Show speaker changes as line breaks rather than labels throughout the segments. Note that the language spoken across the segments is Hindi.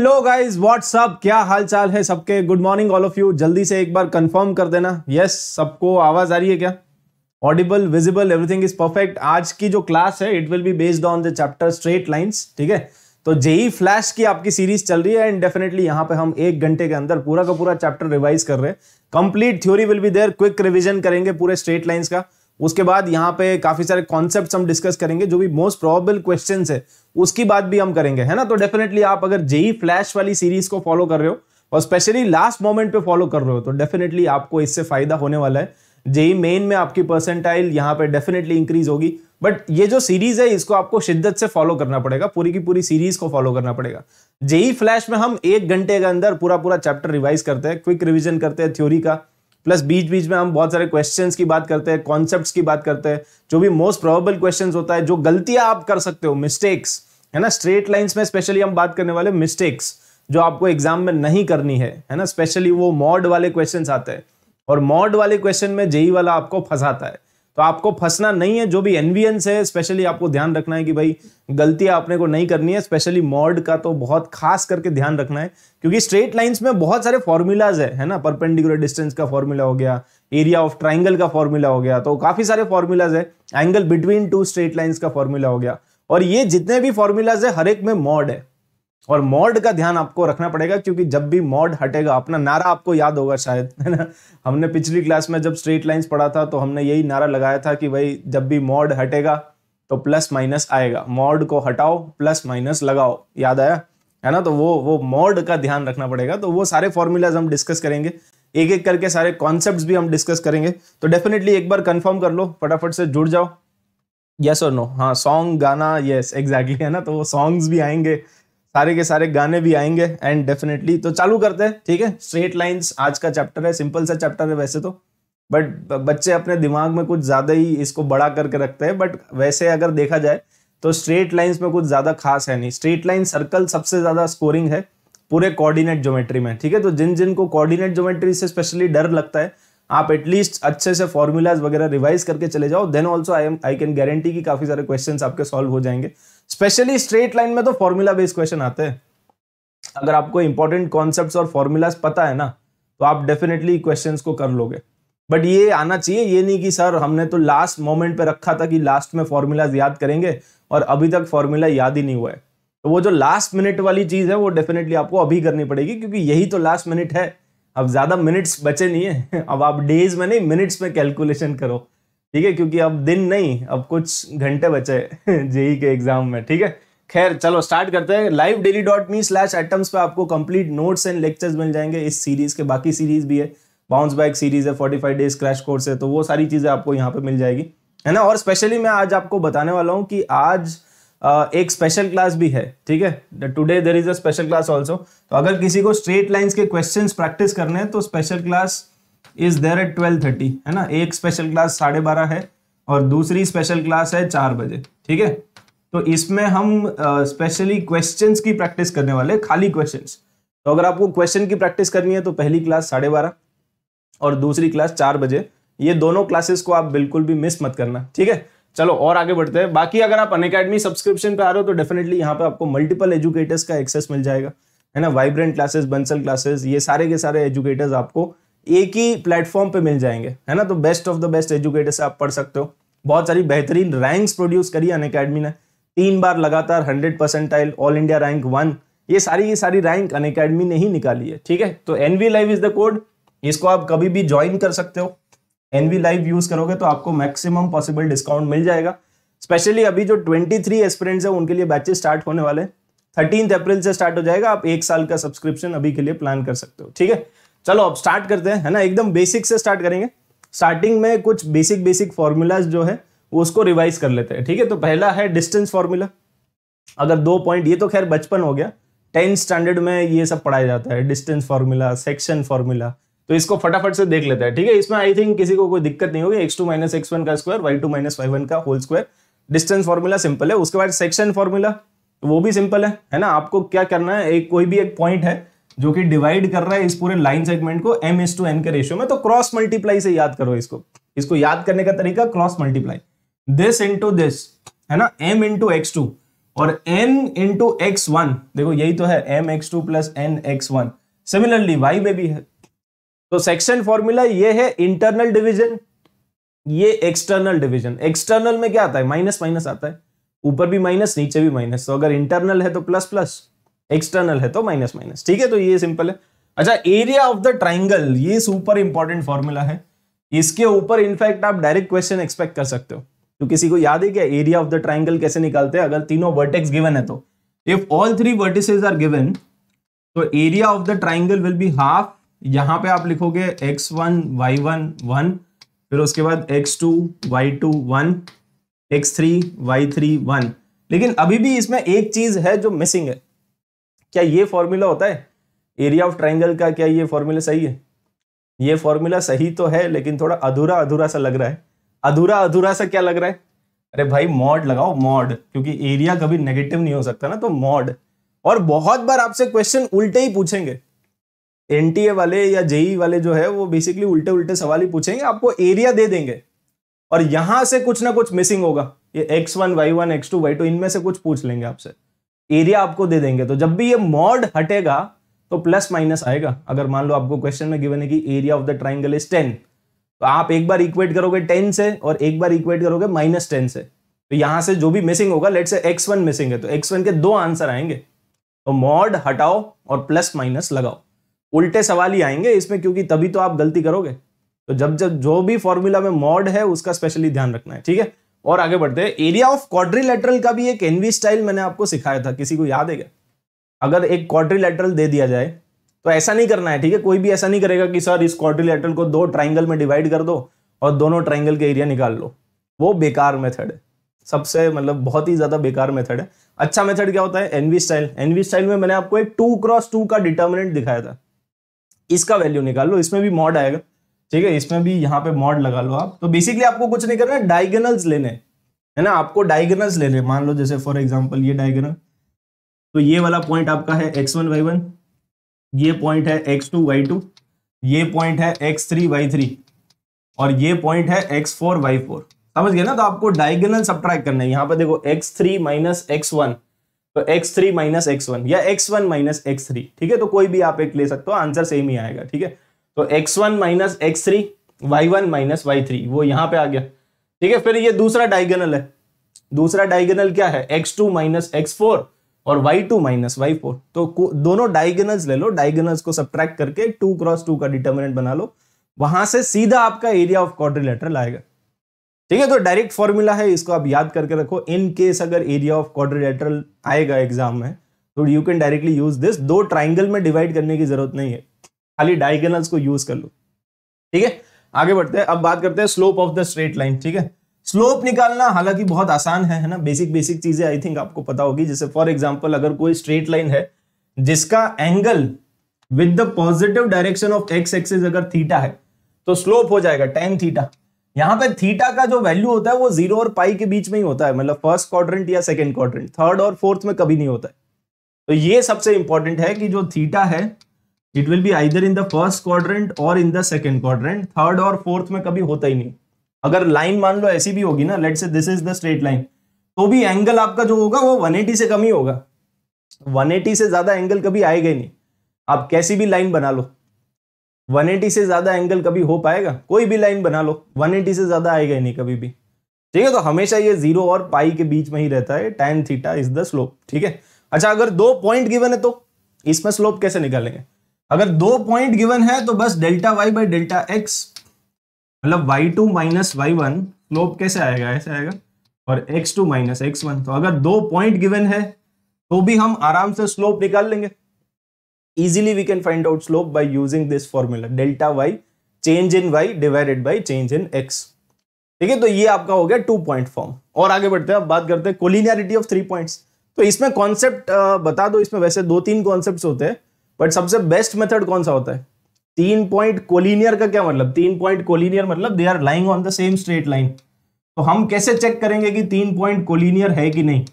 हेलो गाइस व्हाट्सअप क्या हालचाल है सबके good morning all of you जल्दी से एक बार कंफर्म कर देना यस yes, सबको आवाज आ रही है क्या audible visible everything is perfect आज की जो क्लास है it will be based on the chapter straight lines ठीक है तो जेई फ्लैश की आपकी सीरीज चल रही है एंड डेफिनेटली यहाँ पे हम एक घंटे के अंदर पूरा का पूरा चैप्टर रिवाइज कर रहे हैं complete theory will be there quick revision करेंगे पूरे स्ट्रेट लाइन्स का उसके बाद यहाँ पे काफ़ी सारे कॉन्सेप्ट हम डिस्कस करेंगे जो भी मोस्ट प्रोबेबल क्वेश्चन है उसकी बात भी हम करेंगे है ना तो डेफिनेटली आप अगर जेई फ्लैश वाली सीरीज को फॉलो कर रहे हो और स्पेशली लास्ट मोमेंट पे फॉलो कर रहे हो तो डेफिनेटली आपको इससे फायदा होने वाला है जेई मेन में आपकी परसेंटाइल यहाँ पे डेफिनेटली इंक्रीज होगी बट ये जो सीरीज है इसको आपको शिद्दत से फॉलो करना पड़ेगा पूरी की पूरी सीरीज को फॉलो करना पड़ेगा जेई फ्लैश में हम एक घंटे के अंदर पूरा पूरा चैप्टर रिवाइज करते हैं क्विक रिविजन करते हैं थ्योरी का प्लस बीच बीच में हम बहुत सारे क्वेश्चन की बात करते हैं कॉन्सेप्ट की बात करते हैं जो भी मोस्ट प्रोबेबल क्वेश्चन होता है जो गलतियां आप कर सकते हो मिस्टेक्स है ना स्ट्रेट लाइन्स में स्पेशली हम बात करने वाले मिस्टेक्स जो आपको एग्जाम में नहीं करनी है है ना स्पेशली वो मॉड वाले क्वेश्चन आते हैं और मॉड वाले क्वेश्चन में जेई वाला आपको फंसाता है तो आपको फंसना नहीं है जो भी एनवीएंस है स्पेशली आपको ध्यान रखना है कि भाई गलतियां आपने को नहीं करनी है स्पेशली मॉड का तो बहुत खास करके ध्यान रखना है क्योंकि स्ट्रेट लाइंस में बहुत सारे फॉर्मूलाज है है ना परपेंडिकुलर डिस्टेंस का फॉर्मूला हो गया एरिया ऑफ ट्राइंगल का फॉर्मूला हो गया तो काफी सारे फॉर्मूलाज है angle between two straight lines का फॉर्मूला हो गया और ये जितने भी फॉर्मूलाज है हर एक में मॉड है और मॉड का ध्यान आपको रखना पड़ेगा क्योंकि जब भी मॉड हटेगा अपना नारा आपको याद होगा शायद है ना हमने पिछली क्लास में जब स्ट्रेट लाइंस पढ़ा था तो हमने यही नारा लगाया था कि भाई जब भी मॉड हटेगा तो प्लस माइनस आएगा मॉड को हटाओ प्लस माइनस लगाओ याद आया है ना तो वो वो मॉड का ध्यान रखना पड़ेगा तो वो सारे फॉर्मूलाज हम डिस्कस करेंगे एक एक करके सारे कॉन्सेप्ट भी हम डिस्कस करेंगे तो डेफिनेटली एक बार कन्फर्म कर लो फटाफट से जुड़ जाओ यस और नो हाँ सॉन्ग गाना यस एग्जैक्टली है ना तो वो सॉन्ग्स भी आएंगे सारे के सारे गाने भी आएंगे एंड डेफिनेटली तो चालू करते हैं ठीक है स्ट्रेट लाइंस आज का चैप्टर है सिंपल सा चैप्टर है वैसे तो बट बच्चे अपने दिमाग में कुछ ज़्यादा ही इसको बड़ा करके रखते हैं बट वैसे अगर देखा जाए तो स्ट्रेट लाइंस में कुछ ज़्यादा खास है नहीं स्ट्रेट लाइन सर्कल सबसे ज़्यादा स्कोरिंग है पूरे कोऑर्डिनेट ज्योमेट्री में ठीक है तो जिन जिन को कोऑर्डिनेट ज्योमेट्री से स्पेशली डर लगता है आप एटलीस्ट अच्छे से फॉर्मूलाज वगैरह रिवाइज करके चले जाओ then also I am I can guarantee कि काफ़ी सारे क्वेश्चन आपके सॉल्व हो जाएंगे स्पेशली स्ट्रेट लाइन में तो फॉर्मूला बेस्ड क्वेश्चन आते हैं अगर आपको इंपॉर्टेंट कॉन्सेप्ट और फॉर्मूलाज पता है ना तो आप डेफिनेटली क्वेश्चन को कर लोगे बट ये आना चाहिए ये नहीं कि सर हमने तो लास्ट मोमेंट पे रखा था कि लास्ट में फॉर्मूलाज याद करेंगे और अभी तक फॉर्मूला याद ही नहीं हुआ है तो वो जो लास्ट मिनट वाली चीज़ है वो डेफिनेटली आपको अभी करनी पड़ेगी क्योंकि यही तो लास्ट मिनट है अब ज़्यादा मिनट्स बचे नहीं है अब आप डेज में नहीं मिनट्स में कैलकुलेशन करो ठीक है क्योंकि अब दिन नहीं अब कुछ घंटे बचे जेई के एग्जाम में ठीक है खैर चलो स्टार्ट करते हैं live daily dot me slash atoms पर आपको कंप्लीट नोट्स एंड लेक्चर्स मिल जाएंगे इस सीरीज के बाकी सीरीज भी है बाउंस बैक सीरीज है forty five days crash course है तो वो सारी चीज़ें आपको यहाँ पे मिल जाएगी है ना और स्पेशली मैं आज आपको बताने वाला हूँ कि आज एक स्पेशल क्लास भी है ठीक है today there is a special class also तो अगर किसी को स्ट्रेट लाइन्स के क्वेश्चन प्रैक्टिस करने हैं तो special class is there at twelve thirty है ना एक स्पेशल क्लास साढ़े बारह है और दूसरी स्पेशल क्लास है चार बजे ठीक है तो इसमें हम स्पेशली uh, क्वेश्चंस की प्रैक्टिस करने वाले खाली क्वेश्चंस तो अगर आपको क्वेश्चन की प्रैक्टिस करनी है तो पहली क्लास साढ़े बारह और दूसरी क्लास चार बजे ये दोनों क्लासेस को आप बिल्कुल भी मिस मत करना ठीक है चलो और आगे बढ़ते हैं बाकी अगर आप अन अकेडमी सब्सक्रिप्शन पे आ रहे हो तो डेफिनेटली यहाँ पर आपको मल्टीपल एजुकेटर्स का एक्सेस मिल जाएगा है ना वाइब्रेंट क्लासेस बंसल क्लासेस ये सारे के सारे एजुकेटर्स आपको एक ही प्लेटफॉर्म पे मिल जाएंगे है ना तो best of the best educator से आप पढ़ सकते हो बहुत सारी बेहतरीन रैंक्स प्रोड्यूस करी अन अकेडमी ने तीन बार लगातार hundred percentile all India rank one ये सारी ये सारी रैंक अन अकेडमी ने ही निकाली है ठीक है तो NV live is the code इसको आप कभी भी ज्वाइन कर सकते हो एनवी लाइव यूज करोगे तो आपको मैक्सिमम पॉसिबल डिस्काउंट मिल जाएगा स्पेशली अभी जो ट्वेंटी थ्री एस्पिरेंट्स है उनके लिए बैचेस स्टार्ट होने वाले थर्टीन अप्रैल से स्टार्ट हो जाएगा आप एक साल का सब्सक्रिप्शन अभी के लिए प्लान कर सकते हो ठीक है चलो अब स्टार्ट करते हैं है ना एकदम बेसिक से स्टार्ट करेंगे स्टार्टिंग में कुछ बेसिक बेसिक फॉर्मूलाज जो है उसको रिवाइज कर लेते हैं ठीक है तो पहला है डिस्टेंस फॉर्मूला अगर दो पॉइंट ये तो खैर बचपन हो गया टेंथ स्टैंडर्ड में ये सब पढ़ाया जाता है डिस्टेंस फॉर्मूला सेक्शन फॉर्मूला तो इसको फटाफट से देख लेता है ठीक है इसमें आई थिंक किसी को कोई दिक्कत नहीं होगी x two minus x one का square y two minus y one का whole square distance formula simple है उसके बाद सेक्शन फॉर्मूला वो भी सिंपल है है ना आपको क्या करना है एक कोई भी एक पॉइंट है जो कि डिवाइड कर रहा है इस पूरे लाइन सेगमेंट को एम एस टू एन के रेशियो में तो क्रॉस मल्टीप्लाई से याद करो इसको इसको याद करने का तरीका cross multiply this into this है ना एम इंटू एक्स टू और एन इंटू एक्स वन देखो यही तो है m x two plus n x one similarly y में भी है तो सेक्शन फॉर्मूला ये है इंटरनल डिवीजन ये एक्सटर्नल डिवीजन एक्सटर्नल में क्या आता है माइनस माइनस आता है ऊपर भी माइनस नीचे भी माइनस तो अगर इंटरनल है तो प्लस प्लस एक्सटर्नल है तो माइनस माइनस ठीक है तो ये सिंपल है अच्छा एरिया ऑफ द ट्राइंगल ये सुपर इंपॉर्टेंट फॉर्मूला है इसके ऊपर इनफैक्ट आप डायरेक्ट क्वेश्चन एक्सपेक्ट कर सकते हो तो किसी को याद है क्या एरिया ऑफ द ट्राइंगल कैसे निकालते हैं अगर तीनों वर्टेक्स गिवन है तो if all three vertices are given तो area of the triangle will be half यहां पे आप लिखोगे x1 y1 1 फिर उसके बाद x2 y2 1 x3 y3 1 लेकिन अभी भी इसमें एक चीज है जो मिसिंग है क्या ये फॉर्मूला होता है एरिया ऑफ ट्राइंगल का क्या ये फॉर्मूला सही है ये फॉर्मूला सही तो है लेकिन थोड़ा अधूरा अधूरा सा लग रहा है अधूरा अधूरा सा क्या लग रहा है अरे भाई मॉड लगाओ मॉड क्योंकि एरिया कभी नेगेटिव नहीं हो सकता ना तो मॉड और बहुत बार आपसे क्वेश्चन उल्टे ही पूछेंगे एनटीए वाले या जेई e वाले जो है वो बेसिकली उल्टे उल्टे सवाल ही पूछेंगे आपको एरिया दे देंगे और यहां से कुछ ना कुछ मिसिंग होगा ये x one y one x two y two इनमें से कुछ पूछ लेंगे आपसे एरिया आपको दे देंगे तो जब भी ये मॉड हटेगा तो प्लस माइनस आएगा अगर मान लो आपको क्वेश्चन में गिवन है कि area of the triangle is ten तो आप एक बार इक्वेट करोगे टेन से और एक बार इक्वेट करोगे माइनस टेन से तो यहां से जो भी मिसिंग होगा लेट से एक्स वन मिसिंग है तो एक्स वन के दो आंसर आएंगे तो मॉड हटाओ और प्लस माइनस लगाओ उल्टे सवाल ही आएंगे इसमें क्योंकि तभी तो आप गलती करोगे तो जब जब जो भी फॉर्मूला में मॉड है उसका स्पेशली ध्यान रखना है ठीक है और आगे बढ़ते हैं एरिया ऑफ क्वाड्रिलेटरल का भी एक एनवी स्टाइल मैंने आपको सिखाया था किसी को याद है क्या अगर एक क्वाड्रिलेटरल दे दिया जाए तो ऐसा नहीं करना है ठीक है कोई भी ऐसा नहीं करेगा कि सर इस क्वाड्रिलेटरल को दो ट्राइंगल में डिवाइड कर दो और दोनों ट्राइंगल के एरिया निकाल लो वो बेकार मेथड है सबसे मतलब बहुत ही ज्यादा बेकार मेथड है अच्छा मेथड क्या होता है एनवी स्टाइल एनवी स्टाइल में मैंने आपको एक टू क्रॉस टू का डिटर्मिनेंट दिखाया था इसका वैल्यू निकाल लो इसमें भी मॉड आएगा ठीक है इसमें भी यहाँ पे मॉड लगा लो आप तो बेसिकली आपको कुछ नहीं करना है डायगनल्स लेने है ना आपको डायगनल्स लेने मान लो जैसे फॉर एग्जाम्पल ये डायगनल तो ये वाला पॉइंट आपका है एक्स वन वाई वन ये पॉइंट है एक्स टू वाई टू ये पॉइंट है एक्स थ्री वाई थ्री और ये पॉइंट है एक्स फोर वाई फोर समझ गए ना तो आपको डायगनल सब्ट्रैक्ट करना है यहाँ पे देखो x three minus x one तो x three minus x one या x one minus x three ठीक है तो कोई भी आप एक ले सकते हो आंसर सेम ही आएगा ठीक है तो x one minus x three y one minus y three वो यहां पे आ गया ठीक है फिर ये दूसरा डायगनल है दूसरा डायगनल क्या है x two minus x four और y two minus y four तो दोनों डायगनल्स ले लो डायगनल को सब्ट्रैक्ट करके टू क्रॉस टू का डिटर्मिनेंट बना लो वहां से सीधा आपका एरिया ऑफ क्वाड्रिलेटरल आएगा ठीक है तो डायरेक्ट फॉर्मूला है इसको आप याद करके रखो इन केस अगर एरिया ऑफ क्वाड्रिलेटरल आएगा एग्जाम में तो you can directly use this दो ट्राइंगल में डिवाइड करने की जरूरत नहीं है खाली डायगनल्स को यूज कर लो ठीक है आगे बढ़ते हैं अब बात करते हैं slope of the straight line ठीक है स्लोप निकालना हालांकि बहुत आसान है है ना बेसिक बेसिक चीजें आई थिंक आपको पता होगी जैसे फॉर एग्जाम्पल अगर कोई स्ट्रेट लाइन है जिसका angle with the positive direction of x axis अगर थीटा है तो स्लोप हो जाएगा टेन थीटा यहाँ पे थीटा का जो वैल्यू होता है वो जीरो और पाई के बीच में ही होता है मतलब फर्स्ट क्वाड्रेंट या सेकंड क्वाड्रेंट थर्ड और फोर्थ में कभी नहीं होता है तो ये सबसे इंपॉर्टेंट है कि जो थीटा है it will be either in the first quadrant और in the second quadrant third और फोर्थ में कभी होता ही नहीं अगर लाइन मान लो ऐसी भी होगी ना let's say this is the straight line तो भी एंगल आपका जो होगा वो 180 से कम ही होगा 180 से ज्यादा एंगल कभी आएगा ही नहीं आप कैसी भी लाइन बना लो 180 से ज्यादा एंगल कभी हो पाएगा कोई भी लाइन बना लो 180 से ज्यादा आएगा ही नहीं कभी भी ठीक है तो हमेशा ये जीरो और पाई के बीच में ही रहता है tan theta is the slope ठीक है अच्छा अगर दो पॉइंट गिवन है तो इसमें स्लोप कैसे निकालेंगे अगर दो पॉइंट गिवन है तो बस delta y by delta x मतलब y two minus y one slope कैसे आएगा ऐसे आएगा और x two minus x one तो अगर दो पॉइंट गिवन है तो भी हम आराम से स्लोप निकाल लेंगे easily we can find out slope by using this formula delta y change in y divided by change in x ठीक है तो ये आपका हो गया टू पॉइंट फॉर्म और आगे बढ़ते हैं अब बात करते हैं कोलिनियरिटी ऑफ थ्री पॉइंट तो इसमें कॉन्सेप्ट बता दो इसमें वैसे दो तीन कॉन्सेप्ट होते हैं बट सबसे बेस्ट मेथड कौन सा होता है तीन पॉइंट कोलिनियर का क्या मतलब तीन पॉइंट कोलिनियर मतलब they are lying on the same straight line तो हम कैसे चेक करेंगे कि तीन पॉइंट कोलिनियर है कि नहीं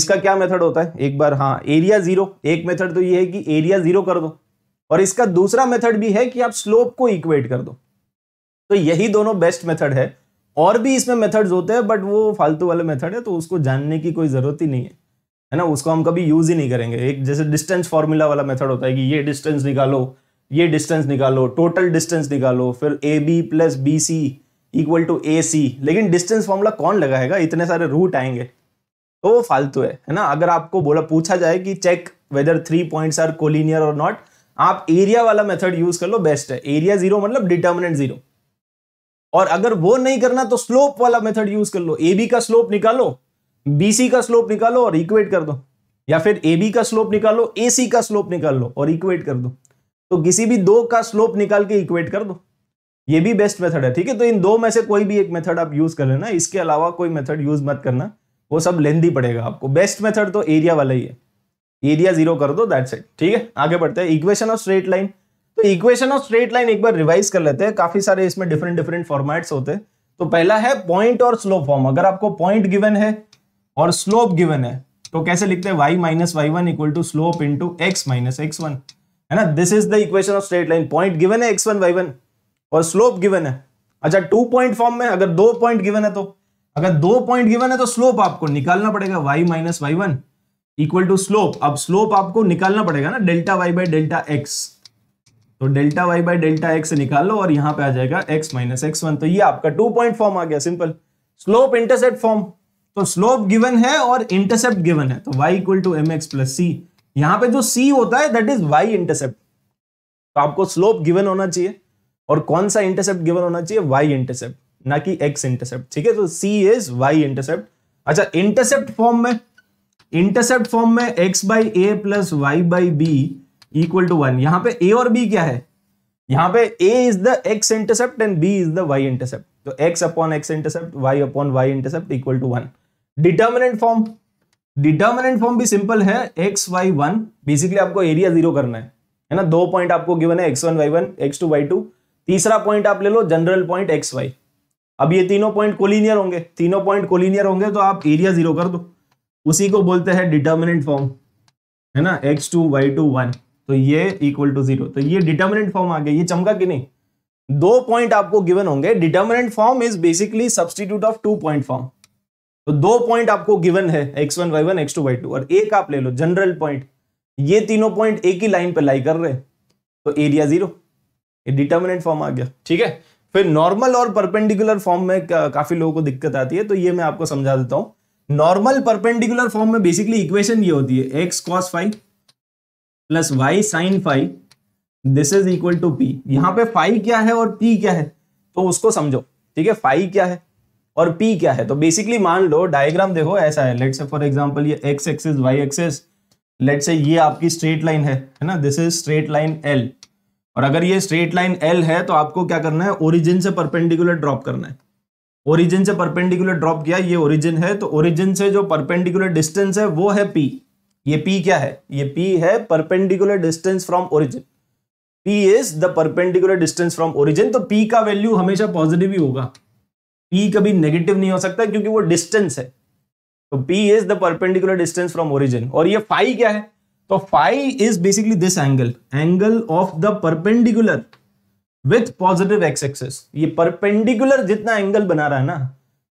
इसका क्या मेथड होता है एक बार हाँ एरिया जीरो एक मेथड तो ये है कि एरिया जीरो कर दो और इसका दूसरा मेथड भी है कि आप स्लोप को इक्वेट कर दो तो यही दोनों बेस्ट मेथड है और भी इसमें मेथड्स होते हैं बट वो फालतू वाले मेथड है तो उसको जानने की कोई जरूरत ही नहीं है है ना उसको हम कभी यूज़ ही नहीं करेंगे एक जैसे डिस्टेंस फॉर्मूला वाला मेथड होता है कि ये डिस्टेंस निकालो ये डिस्टेंस निकालो टोटल डिस्टेंस निकालो फिर A B plus B C equal to A C लेकिन डिस्टेंस फॉर्मूला कौन लगाएगा इतने सारे रूट आएंगे तो वो फालतू है है ना अगर आपको बोला पूछा जाए कि check whether three points are collinear और नॉट आप एरिया वाला मेथड यूज कर लो बेस्ट है एरिया जीरो मतलब डिटर्मिनेंट जीरो और अगर वो नहीं करना तो स्लोप वाला मेथड यूज कर लो ए बी का स्लोप निकालो बीसी का स्लोप निकालो और इक्वेट कर दो या फिर ए बी का स्लोप निकालो ए सी का स्लोप निकाल लो और इक्वेट कर दो तो किसी भी दो का स्लोप निकाल के इक्वेट कर दो ये भी बेस्ट मेथड है ठीक है तो इन दो में से कोई भी एक मेथड आप यूज कर लेना इसके अलावा कोई मेथड यूज मत करना वो सब लेंदी पड़ेगा आपको बेस्ट मेथड तो एरिया वाला ही है एरिया जीरो कर दो दैट सेट ठीक है आगे बढ़ते हैं इक्वेशन ऑफ स्ट्रेट लाइन तो इक्वेशन ऑफ स्ट्रेट लाइन एक बार रिवाइज कर लेते हैं काफी सारे इसमें डिफरेंट डिफरेंट फॉर्मेट्स होते हैं तो पहला है पॉइंट और स्लोप फॉर्म अगर आपको पॉइंट गिवन है और स्लोप गिवन है तो कैसे लिखते हैं y minus y one equal to slope into x minus x one है ना this is the equation of straight line point given है एक्स वन वाई वन और स्लोप गिवन है अच्छा टू पॉइंट फॉर्म में अगर दो पॉइंट गिवन है तो अगर दो पॉइंट गिवन है तो स्लोप आपको निकालना पड़ेगा y minus y one equal to slope अब स्लोप आपको निकालना पड़ेगा ना delta y by delta x तो delta y by delta x निकाल लो और यहां पे आ जाएगा एक्स माइनस एक्स वन तो ये आपका टू पॉइंट फॉर्म आ गया सिंपल स्लोप इंटरसेट फॉर्म तो स्लोप गिवन है और इंटरसेप्ट गिवन है तो y equal to m x plus c यहां पर जो सी होता है दैट इज वाई इंटरसेप्ट तो आपको स्लोप गिवन होना चाहिए और कौन सा इंटरसेप्ट गिवन होना चाहिए वाई इंटरसेप्ट ना कि एक्स इंटरसेप्ट ठीक है तो सी इज वाई इंटरसेप्ट अच्छा इंटरसेप्ट फॉर्म में इंटरसेप्ट फॉर्म में x by a plus y by b equal to one यहां पे ए और बी क्या है यहां पे a is the x intercept and B is the y intercept तो x upon x intercept y upon y intercept equal to one determinant form determinant form भी सिंपल है एक्स वाई वन बेसिकली आपको एरिया जीरो करना है है ना दो पॉइंट आपको गिवन है x one y one x two y two तीसरा पॉइंट आप ले लो जनरल पॉइंट एक्स वाई अब ये तीनों पॉइंट कोलिनियर होंगे तीनों पॉइंट कोलिनियर होंगे तो आप एरिया जीरो कर दो उसी को बोलते हैं डिटर्मिनेंट फॉर्म है ना x two y two one तो ये इक्वल टू जीरो तो ये डिटर्मिनेंट फॉर्म आ गया ये चमका कि नहीं दो पॉइंट आपको गिवन होंगे determinant form is basically substitute of two point form तो दो पॉइंट आपको गिवन है x one x2 one x two two और एक आप ले लो जनरल पॉइंट ये तीनों पॉइंट एक ही लाइन पे लाई कर रहे तो एरिया जीरो डिटर्मिनेंट फॉर्म आ गया ठीक है फिर नॉर्मल और परपेंडिकुलर फॉर्म में का, काफी लोगों को दिक्कत आती है तो ये मैं आपको समझा देता हूं नॉर्मल परपेंडिकुलर फॉर्म में बेसिकली इक्वेशन ये होती है x cos five plus y sine five this is equal to p यहां पे फाइव क्या है और पी क्या है तो उसको समझो ठीक है फाइव क्या है और पी क्या है तो बेसिकली मान लो डायग्राम देखो ऐसा है लेट से फॉर एग्जाम्पल ये x axis y axis let say ये आपकी स्ट्रेट लाइन है है ना this is straight line L और अगर ये स्ट्रेट लाइन एल है तो आपको क्या करना है ओरिजिन से परपेंडिकुलर ड्रॉप करना है ओरिजिन से परपेंडिकुलर ड्रॉप किया ये ओरिजिन है तो ओरिजिन से जो परपेंडिकुलर डिस्टेंस है वो है पी ये पी क्या है ये पी है perpendicular distance from origin P is the perpendicular distance from origin तो पी का वैल्यू हमेशा पॉजिटिव ही होगा पी कभी नेगेटिव नहीं हो सकता क्योंकि वो डिस्टेंस है तो P is the perpendicular distance from origin और ये फाइव क्या है तो five is basically this angle angle of the perpendicular with positive x axis ये परपेंडिकुलर जितना एंगल बना रहा है ना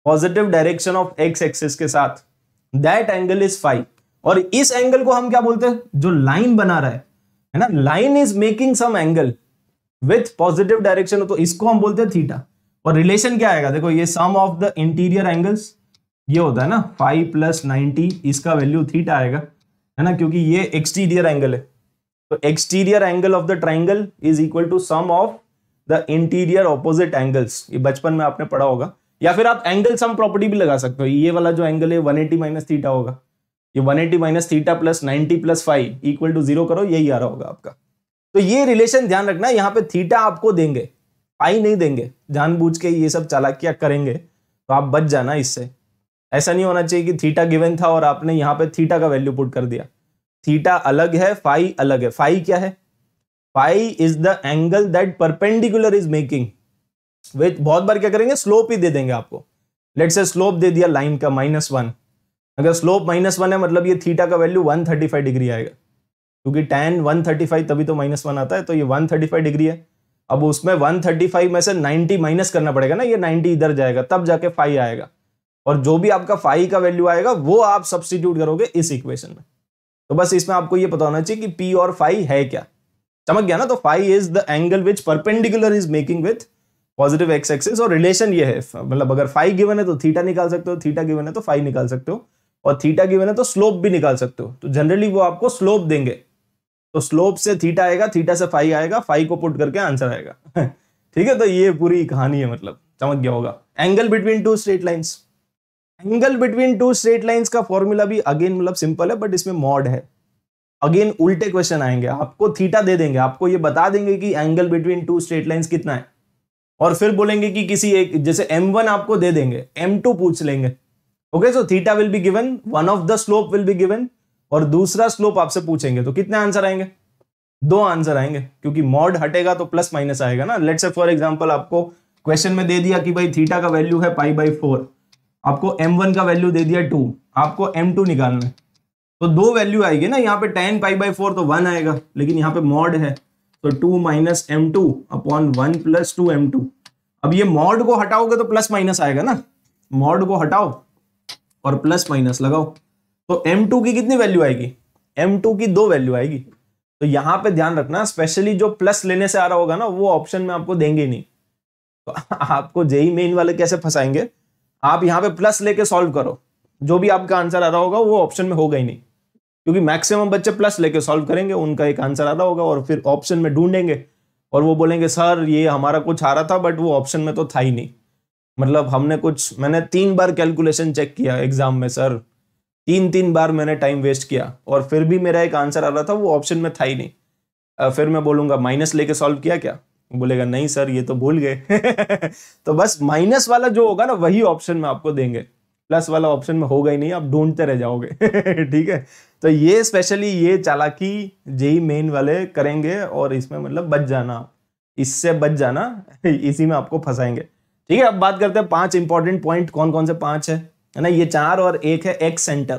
positive direction of x axis के साथ दैट एंगल इज फाइव और इस एंगल को हम क्या बोलते हैं जो लाइन बना रहा है है ना line is making some angle with positive direction तो इसको हम बोलते हैं थीटा और रिलेशन क्या आएगा देखो ये sum of the interior angles ये होता है ना फाइव प्लस नाइनटी इसका वैल्यू थीटा आएगा है ना क्योंकि ये एक्सटीरियर एंगल है तो exterior angle of the triangle is equal to sum of the interior opposite angles ये बचपन में आपने पढ़ा होगा या फिर आप एंगल सम प्रॉपर्टी भी लगा सकते हो ये वाला जो एंगल है वन एटी माइनस थीटा होगा ये one eighty minus theta plus ninety plus five equal to zero करो यही आ रहा होगा आपका तो ये रिलेशन ध्यान रखना यहाँ पे थीटा आपको देंगे पाई नहीं देंगे जानबूझ के ये सब चालाकियां करेंगे तो आप बच जाना इससे ऐसा नहीं होना चाहिए कि थीटा गिवन था और आपने यहाँ पे थीटा का वैल्यू पुट कर दिया थीटा अलग है फाई अलग है फाई क्या है phi is the angle that perpendicular is making with बहुत बार क्या करेंगे स्लोप ही दे देंगे आपको लेट से स्लोप दे दिया लाइन का माइनस वन अगर स्लोप माइनस वन है मतलब ये थीटा का value one thirty five degree आएगा क्योंकि टेन वन थर्टी फाइव तभी तो माइनस वन आता है तो ये वन थर्टी फाइव डिग्री है अब उसमें 135 में से 90 माइनस करना पड़ेगा ना ये 90 इधर जाएगा तब जाके फाइव आएगा और जो भी आपका फाइव का वैल्यू आएगा वो आप सब्सटीट्यूट करोगे इस इक्वेशन में तो बस इसमें आपको ये पता होना चाहिए कि पी और फाइव है क्या चमक गया ना तो five is the angle which perpendicular is making with positive x axis और रिलेशन ये है मतलब अगर फाइव गिवन है तो थीटा निकाल सकते हो थीटा गिवन है तो फाइव निकाल सकते हो और थीटा गिवन है तो स्लोप भी निकाल सकते हो तो जनरली वो आपको स्लोप देंगे तो स्लोप से थीटा आएगा थीटा से फाइव आएगा फाइव को पुट करके आंसर आएगा ठीक है तो ये पूरी कहानी है मतलब समझ गया होगा angle between two straight lines angle between two straight lines का फॉर्मूला भी अगेन मतलब सिंपल है बट इसमें मॉड है अगेन उल्टे क्वेश्चन आएंगे आपको थीटा दे देंगे आपको ये बता देंगे कि angle between two straight lines कितना है और फिर बोलेंगे कि किसी एक जैसे M1 आपको दे देंगे M2 पूछ लेंगे okay so theta will be given one of the slope will be given और दूसरा स्लोप आपसे पूछेंगे तो कितने आंसर आएंगे दो आंसर आएंगे क्योंकि मॉड हटेगा तो प्लस माइनस आएगा ना लेट से फॉर एग्जाम्पल आपको क्वेश्चन में दे दिया कि भाई थीटा का वैल्यू है पाई बाई फोर आपको एम वन का वैल्यू दे दिया टू आपको एम टू निकालना है तो दो वैल्यू आएगी ना यहाँ पे टेन पाई बाई फोर तो वन आएगा लेकिन यहाँ पे मॉड है तो two minus M two upon one plus two M two अब ये मॉड को हटाओगे तो प्लस माइनस आएगा ना मॉड को हटाओ और प्लस माइनस लगाओ तो M2 की कितनी वैल्यू आएगी M2 की दो वैल्यू आएगी तो यहाँ पे ध्यान रखना स्पेशली जो प्लस लेने से आ रहा होगा ना वो ऑप्शन में आपको देंगे नहीं तो आपको जेई मेन वाले कैसे फंसाएंगे आप यहां पे प्लस लेके सॉल्व करो जो भी आपका आंसर आ रहा होगा वो ऑप्शन में होगा ही नहीं क्योंकि मैक्सिमम बच्चे प्लस लेके सॉल्व करेंगे उनका एक आंसर आ रहा होगा और फिर ऑप्शन में ढूंढेंगे और वो बोलेंगे सर ये हमारा कुछ आ रहा था बट वो ऑप्शन में तो था ही नहीं मतलब हमने कुछ मैंने तीन बार कैलकुलेशन चेक किया एग्जाम में सर तीन तीन बार मैंने टाइम वेस्ट किया और फिर भी मेरा एक आंसर आ रहा था वो ऑप्शन में था ही नहीं फिर मैं बोलूंगा माइनस लेके सॉल्व किया क्या बोलेगा नहीं सर ये तो भूल गए तो बस माइनस वाला जो होगा ना वही ऑप्शन में आपको देंगे प्लस वाला ऑप्शन में होगा ही नहीं आप ढूंढते रह जाओगे ठीक है तो ये स्पेशली ये चालाकी जेई मेन वाले करेंगे और इसमें मतलब बच जाना इससे बच जाना इसी में आपको फंसाएंगे ठीक है अब बात करते हैं पांच इंपॉर्टेंट पॉइंट कौन कौन से पांच है है ना ये चार और एक है एक्स सेंटर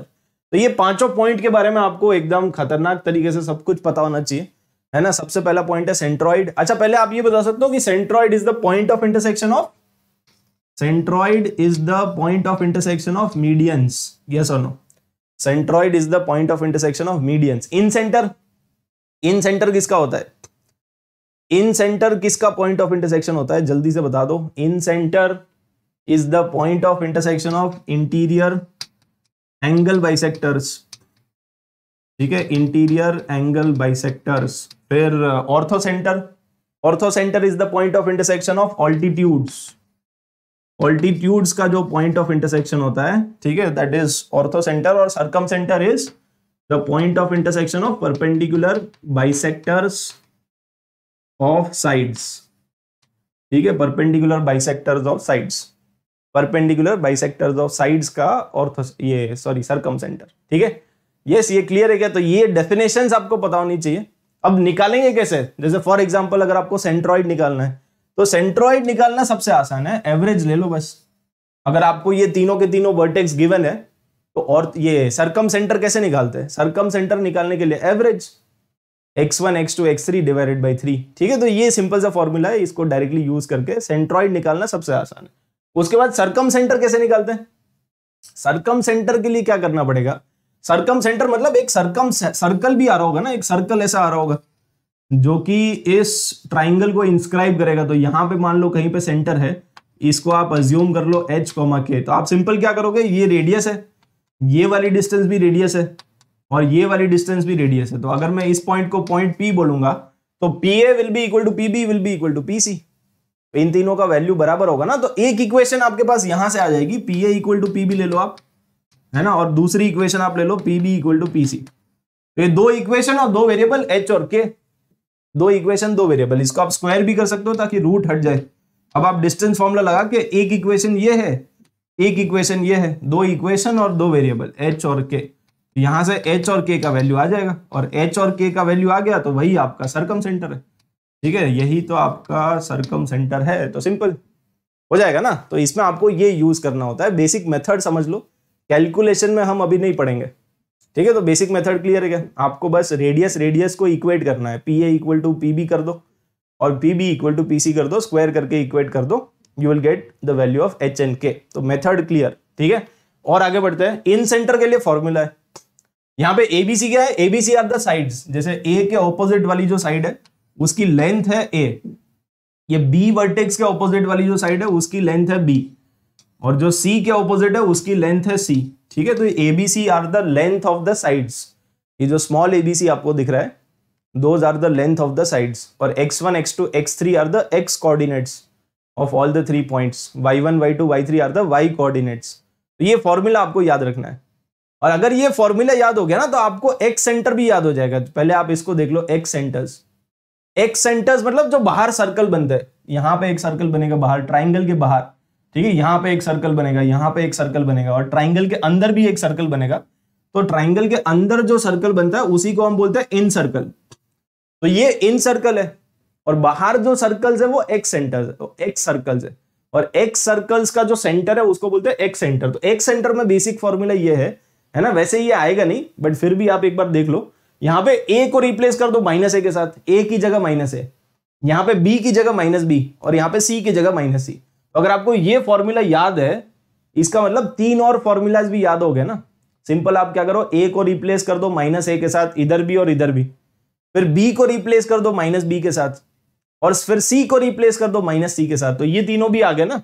तो ये पांचों पॉइंट के बारे में आपको एकदम खतरनाक तरीके से सब कुछ पता होना चाहिए है ना सबसे पहला पॉइंट है सेंट्रॉइड अच्छा पहले आप ये बता सकते हो कि centroid is the point of intersection of centroid is the point of intersection of medians yes और no centroid is the point of intersection of medians incentre incentre किसका होता है इन सेंटर किसका पॉइंट ऑफ इंटरसेक्शन होता है जल्दी से बता दो incentre is the point of intersection of interior angle bisectors ठीक है इंटीरियर एंगल बाइसेक्टर्स फिर orthocentre ortho centre is the point of intersection of altitudes altitudes का जो पॉइंट ऑफ इंटरसेक्शन होता है ठीक है दैट इज ऑर्थो सेंटर और circumcentre is the point of intersection of perpendicular bisectors of sides ठीक है perpendicular bisectors of sides perpendicular bisectors of sides का और ये सॉरी सरकम सेंटर ठीक है यस ये क्लियर है क्या तो ये डेफिनेशन आपको पता होनी चाहिए अब निकालेंगे कैसे जैसे फॉर एग्जाम्पल अगर आपको सेंट्रॉइड निकालना है तो सेंट्रॉइड निकालना सबसे आसान है एवरेज ले लो बस अगर आपको ये तीनों के तीनों वर्टेक्स गिवन है तो और ये सरकम सेंटर कैसे निकालते हैं सरकम सेंटर निकालने के लिए average x one x two x three divided by three ठीक है तो ये सिंपल सा फॉर्मूला है इसको डायरेक्टली यूज करके सेंट्रॉइड निकालना सबसे आसान है उसके बाद सरकम सेंटर कैसे निकालते हैं सरकम सेंटर के लिए क्या करना पड़ेगा सरकम सेंटर मतलब एक सरकम सर्कल भी आ रहा होगा ना एक सर्कल ऐसा आ रहा होगा जो कि इस ट्राइंगल को इंस्क्राइब करेगा तो यहां पे मान लो कहीं पे सेंटर है इसको आप अज्यूम कर लो एच कॉमा के तो आप सिंपल क्या करोगे ये रेडियस है ये वाली डिस्टेंस भी रेडियस है और ये वाली डिस्टेंस भी रेडियस है तो अगर मैं इस पॉइंट को पॉइंट पी बोलूंगा तो P A will be equal to P B will be equal to P C इन तीनों का वैल्यू बराबर होगा ना तो एक इक्वेशन आपके पास यहां से आ जाएगी P A equal to P B ले लो आप है ना और दूसरी इक्वेशन आप ले लो P B equal to P C तो ये दो इक्वेशन और दो वेरिएबल एच और के दो इक्वेशन दो वेरिएबल इसको आप स्क्वायर भी कर सकते हो ताकि रूट हट जाए अब आप डिस्टेंस फॉर्मुला लगा के एक इक्वेशन ये है एक इक्वेशन ये है दो इक्वेशन और दो वेरिएबल एच और के यहां से एच और के का वैल्यू आ जाएगा और एच और के का वैल्यू आ गया तो वही आपका सरकम सेंटर है ठीक है यही तो आपका सरकम सेंटर है तो सिंपल हो जाएगा ना तो इसमें आपको ये यूज करना होता है बेसिक मेथड समझ लो कैलकुलेशन में हम अभी नहीं पढ़ेंगे ठीक है तो बेसिक मेथड क्लियर है क्या आपको बस रेडियस रेडियस को इक्वेट करना है P A equal to P B कर दो और P B equal to P C कर दो स्क्वायर करके इक्वेट कर दो you will get the value of H and K तो मेथड क्लियर ठीक है और आगे बढ़ते हैं इन सेंटर के लिए फॉर्मूला है यहाँ पे एबीसी क्या है एबीसी आर द साइड्स जैसे ए के ऑपोजिट वाली जो साइड है उसकी लेंथ है ए ये बी वर्टेक्स के ऑपोजिट वाली जो साइड है उसकी लेंथ है बी और जो सी के ऑपोजिट है उसकी लेंथ है सी ठीक है तो A B C are the length of the sides ये जो स्मॉल ए बी सी आपको दिख रहा है those are the length of the sides और x one x two x three are the x coordinates of all the three points y one y two y three are the y coordinates तो ये फॉर्मूला आपको याद रखना है और अगर ये फॉर्मूला याद हो गया ना तो आपको एक्स सेंटर भी याद हो जाएगा पहले आप इसको देख लो एक्स सेंटर्स एक सेंटर्स मतलब जो बाहर सर्कल बनता है यहां पे एक सर्कल बनेगा बाहर ट्राइंगल के बाहर ठीक है यहां पे एक सर्कल बनेगा यहां पे एक सर्कल बनेगा और ट्राइंगल के अंदर भी एक सर्कल बनेगा तो ट्राइंगल के अंदर जो सर्कल बनता है उसी को हम बोलते हैं इन सर्कल तो ये इन सर्कल है और बाहर जो सर्कल्स है वो एक सेंटर है तो एक्स सर्कल्स है और एक सर्कल्स का जो सेंटर है उसको बोलते हैं एक सेंटर तो एक सेंटर में बेसिक फॉर्मूला ये है है ना वैसे ये आएगा नहीं बट फिर भी आप एक बार देख लो यहां पे ए को रिप्लेस कर दो माइनस ए के साथ ए की जगह माइनस ए यहां पे बी की जगह माइनस बी और यहां पे सी की जगह माइनस सी तो अगर आपको ये फॉर्मूला याद है इसका मतलब तीन और फॉर्मूलाज भी याद हो गए ना सिंपल आप क्या करो ए को रिप्लेस कर दो माइनस ए के साथ इधर भी और इधर भी फिर बी को रिप्लेस कर दो माइनस बी के साथ और फिर सी को रिप्लेस कर दो माइनस सी के साथ तो ये तीनों भी आ गए ना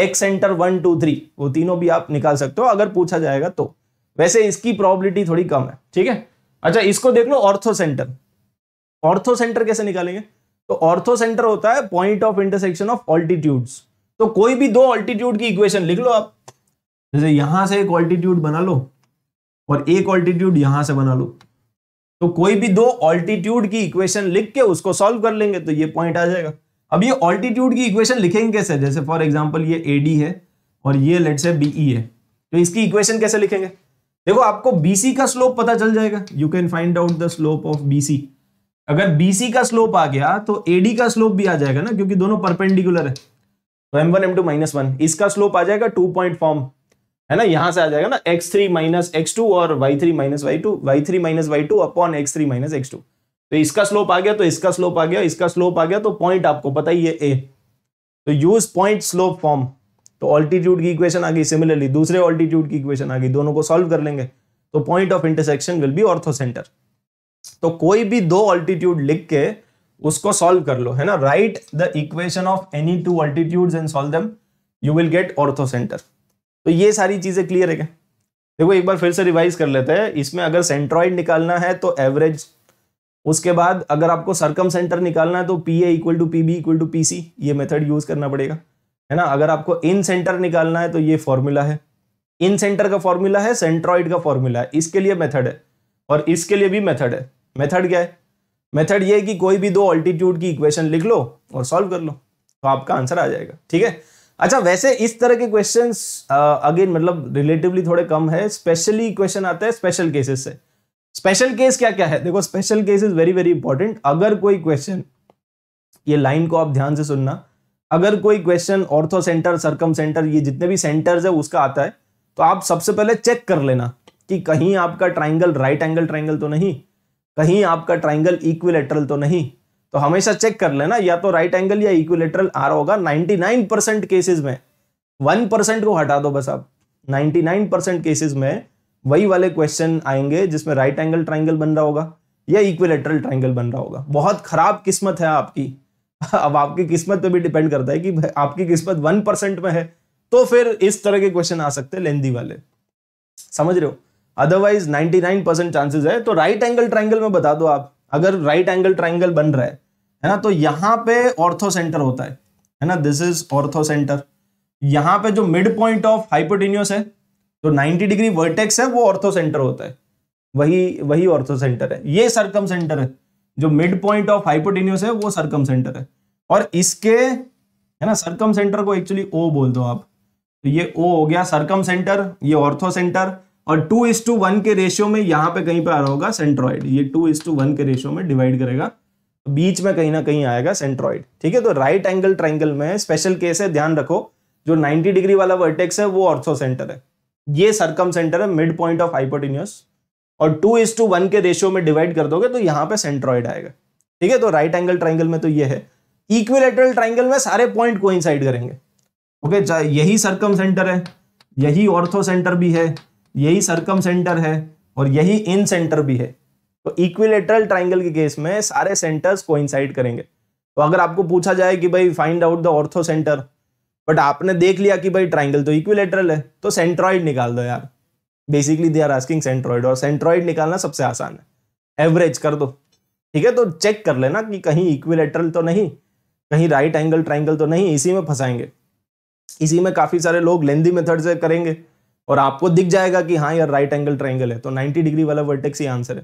excentre one two three वो तीनों भी आप निकाल सकते हो अगर पूछा जाएगा तो वैसे इसकी प्रॉबिलिटी थोड़ी कम है ठीक है अच्छा इसको देख लो ऑर्थो सेंटर ऑर्थो सेंटर कैसे निकालेंगे तो ऑर्थो सेंटर होता है point of intersection of altitudes तो कोई भी दो ऑल्टीट्यूड की इक्वेशन लिख लो आप जैसे यहां से एक ऑल्टीट्यूड बना लो और एक ऑल्टीट्यूड यहां से बना लो तो कोई भी दो ऑल्टीट्यूड की इक्वेशन लिख के उसको सॉल्व कर लेंगे तो ये पॉइंट आ जाएगा अब ये ऑल्टीट्यूड की इक्वेशन लिखेंगे कैसे जैसे फॉर एग्जाम्पल ये ए है और ये लेट से बी है तो इसकी इक्वेशन कैसे लिखेंगे देखो आपको बीसी का स्लोप पता चल जाएगा you can find out the slope of BC अगर बीसी का स्लोप आ गया तो एडी का स्लोप भी आ जाएगा ना क्योंकि दोनों परपेंडिकुलर है तो M one M two minus one इसका स्लोप आ जाएगा टू पॉइंट फॉर्म है ना यहां से आ जाएगा ना x three minus x two और y three minus y two y three minus y two upon x three minus x two तो इसका स्लोप आ गया तो इसका स्लोप आ गया इसका स्लोप आ गया तो पॉइंट आपको पता ही है ए तो यूज पॉइंट स्लोप फॉर्म तो ऑल्टीट्यूड की इक्वेशन आ गई सिमिलरली दूसरे ऑल्टीट्यूड की इक्वेशन आ गई दोनों को सॉल्व कर लेंगे तो point of intersection will be orthocentre तो कोई भी दो ऑल्टीट्यूड लिख के उसको सॉल्व कर लो है ना write the equation of any two altitude and solve them you will get orthocentre तो ये सारी चीजें क्लियर है क्या देखो एक बार फिर से रिवाइज कर लेते हैं इसमें अगर सेंट्रॉइड निकालना है तो एवरेज उसके बाद अगर आपको सरकम सेंटर निकालना है तो P A equal to P B equal to P C ये मेथड यूज करना पड़ेगा है ना अगर आपको इन सेंटर निकालना है तो ये फॉर्मूला है इन सेंटर का फॉर्मूला है सेंट्रॉइड का फॉर्मूला है इसके लिए मेथड है और इसके लिए भी मेथड है मेथड क्या है मेथड ये है कि कोई भी दो अल्टीट्यूड की इक्वेशन लिख लो और सॉल्व कर लो तो आपका आंसर आ जाएगा ठीक है अच्छा वैसे इस तरह के क्वेश्चन अगेन मतलब रिलेटिवली थोड़े कम है स्पेशली क्वेश्चन आता है स्पेशल केसेस से स्पेशल केस क्या क्या है देखो special case is very very important अगर कोई क्वेश्चन ये लाइन को आप ध्यान से सुनना अगर कोई question orthocentre circumcentre ये जितने भी सेंटर्स है उसका आता है तो आप सबसे पहले चेक कर लेना कि कहीं आपका ट्राइंगल राइट एंगल ट्राइंगल तो नहीं कहीं आपका ट्राइंगल इक्विलेटरल तो नहीं तो हमेशा चेक कर लेना या तो राइट एंगल या इक्विलेटरल आ रहा होगा 99 परसेंट केसेज में 1 परसेंट को हटा दो बस आप 99 परसेंट केसेज में वही वाले क्वेश्चन आएंगे जिसमें राइट एंगल ट्राइंगल बन रहा होगा या इक्विलेटरल ट्राइंगल बन रहा होगा बहुत खराब किस्मत है आपकी अब आपकी किस्मत पे भी डिपेंड करता है कि आपकी किस्मत वन परसेंट में है तो फिर इस तरह के क्वेश्चन आ सकते हैं लेंदी वाले समझ रहे हो अदरवाइज 99 परसेंट चांसेस है तो राइट एंगल ट्राइंगल में बता दो आप अगर राइट एंगल ट्राइंगल बन रहा है है ना तो यहाँ पे ऑर्थो सेंटर होता है है ना दिस इज ऑर्थो सेंटर यहाँ पे जो मिड पॉइंट ऑफ हाइपोटिन्यूस है जो नाइनटी डिग्री वर्टेक्स है वो ऑर्थो सेंटर होता है वही वही ऑर्थो सेंटर है ये सरकम सेंटर है जो मिड पॉइंट ऑफ हाइपोटेन्यूस है वो सरकम सेंटर है और इसके है ना सरकम सेंटर को एक्चुअली ओ बोल दो आप तो ये ओ हो गया सरकम सेंटर ये ऑर्थो सेंटर और टू इस टू वन के रेशियो में यहां पे कहीं पे आ रहा होगा सेंट्रॉइड ये टू इस टू वन के रेशियो में डिवाइड करेगा तो बीच में कहीं ना कहीं आएगा सेंट्रॉइड ठीक है तो राइट एंगल ट्राइंगल में स्पेशल केस है ध्यान रखो जो नाइनटी डिग्री वाला वर्टेक्स है वो ऑर्थो सेंटर है ये सरकम सेंटर है मिड पॉइंट ऑफ हाइपोटिन्यूस और टू इज टू वन के रेशियो में डिवाइड कर दोगे तो यहां पे सेंट्रॉइड आएगा ठीक है तो राइट एंगल ट्राइंगल में तो ये है इक्विलेटरल ट्राइंगल में सारे पॉइंट को करेंगे ओके यही सर्कम सेंटर है यही ऑर्थो सेंटर भी है यही सर्कम सेंटर है और यही इन सेंटर भी है तो इक्विलेटरल ट्राइंगल के केस में सारे सेंटर्स कोइंसाइड करेंगे तो अगर आपको पूछा जाए कि भाई find out the orthocentre but आपने देख लिया कि भाई ट्राइंगल तो इक्विलेटरल है तो सेंट्रॉइड निकाल दो यार basically they are asking centroid और सेंट्रॉइड निकालना सबसे आसान है एवरेज कर दो ठीक है तो चेक कर लेना कि कहीं इक्विलेटरल तो नहीं कहीं राइट एंगल ट्राइंगल तो नहीं इसी में फंसाएंगे इसी में काफ़ी सारे लोग लेंदी मेथड से करेंगे और आपको दिख जाएगा कि हाँ यार राइट एंगल ट्राइंगल है तो 90 डिग्री वाला वर्टेक्स ही आंसर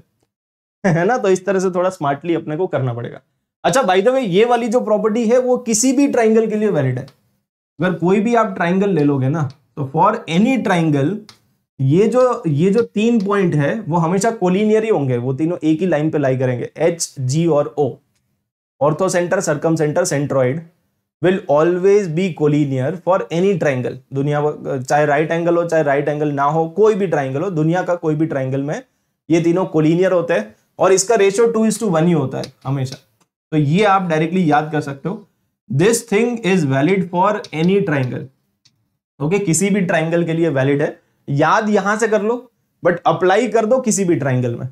है है ना तो इस तरह से थोड़ा स्मार्टली अपने को करना पड़ेगा अच्छा भाई द वे ये वाली जो प्रॉपर्टी है वो किसी भी ट्राइंगल के लिए वैलिड है अगर कोई भी आप ट्राइंगल ले लोगे ना तो फॉर एनी ट्राइंगल ये जो ये जो तीन पॉइंट है वो हमेशा कोलिनियर ही होंगे वो तीनों एक ही लाइन पे लाई करेंगे एच जी और O orthocentre circumcentre centroid will always be collinear for any triangle दुनिया चाहे राइट एंगल हो चाहे राइट एंगल ना हो कोई भी ट्राइंगल हो दुनिया का कोई भी ट्राइंगल में ये तीनों कोलिनियर होते हैं और इसका ratio two is to one ही होता है हमेशा तो ये आप डायरेक्टली याद कर सकते हो this thing is valid for any triangle okay किसी भी ट्राइंगल के लिए वैलिड है याद यहां से कर लो बट अप्लाई कर दो किसी भी ट्राइंगल में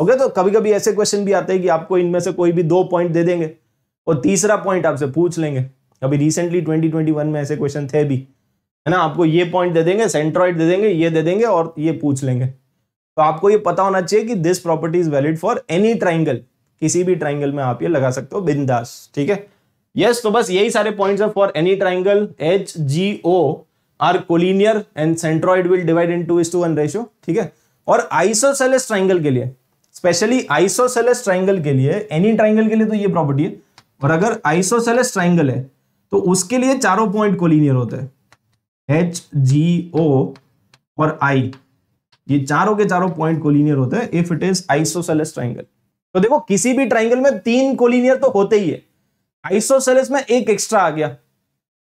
ओके तो कभी कभी ऐसे क्वेश्चन भी आते हैं कि आपको इनमें से कोई भी दो पॉइंट दे देंगे और तीसरा पॉइंट आपसे पूछ लेंगे अभी रिसेंटली 2021 में ऐसे क्वेश्चन थे भी है ना आपको ये पॉइंट दे देंगे सेंट्रॉइड दे देंगे ये दे देंगे और ये पूछ लेंगे तो आपको ये पता होना चाहिए कि this property is valid for any triangle किसी भी ट्राइंगल में आप ये लगा सकते हो बिंदास ठीक है यस तो बस यही सारे पॉइंट्स है for any triangle H G O are collinear and centroid will divide in two is to one ratio ठीक है और आइसोसेलेस ट्राइंगल के लिए स्पेशली आइसोसेलेस ट्राइंगल के लिए एनी ट्राइंगल के लिए तो ये प्रॉपर्टी है और अगर आइसोसेलेस ट्राइंगल है तो उसके लिए चारों पॉइंट कोलिनियर होते हैं एच जी ओ और आई ये चारों के चारों पॉइंट कोलिनियर होते हैं if it is isosceles triangle तो देखो किसी भी ट्राइंगल में तीन कोलिनियर तो होते ही है आइसोसेलेस में एक एक्स्ट्रा आ गया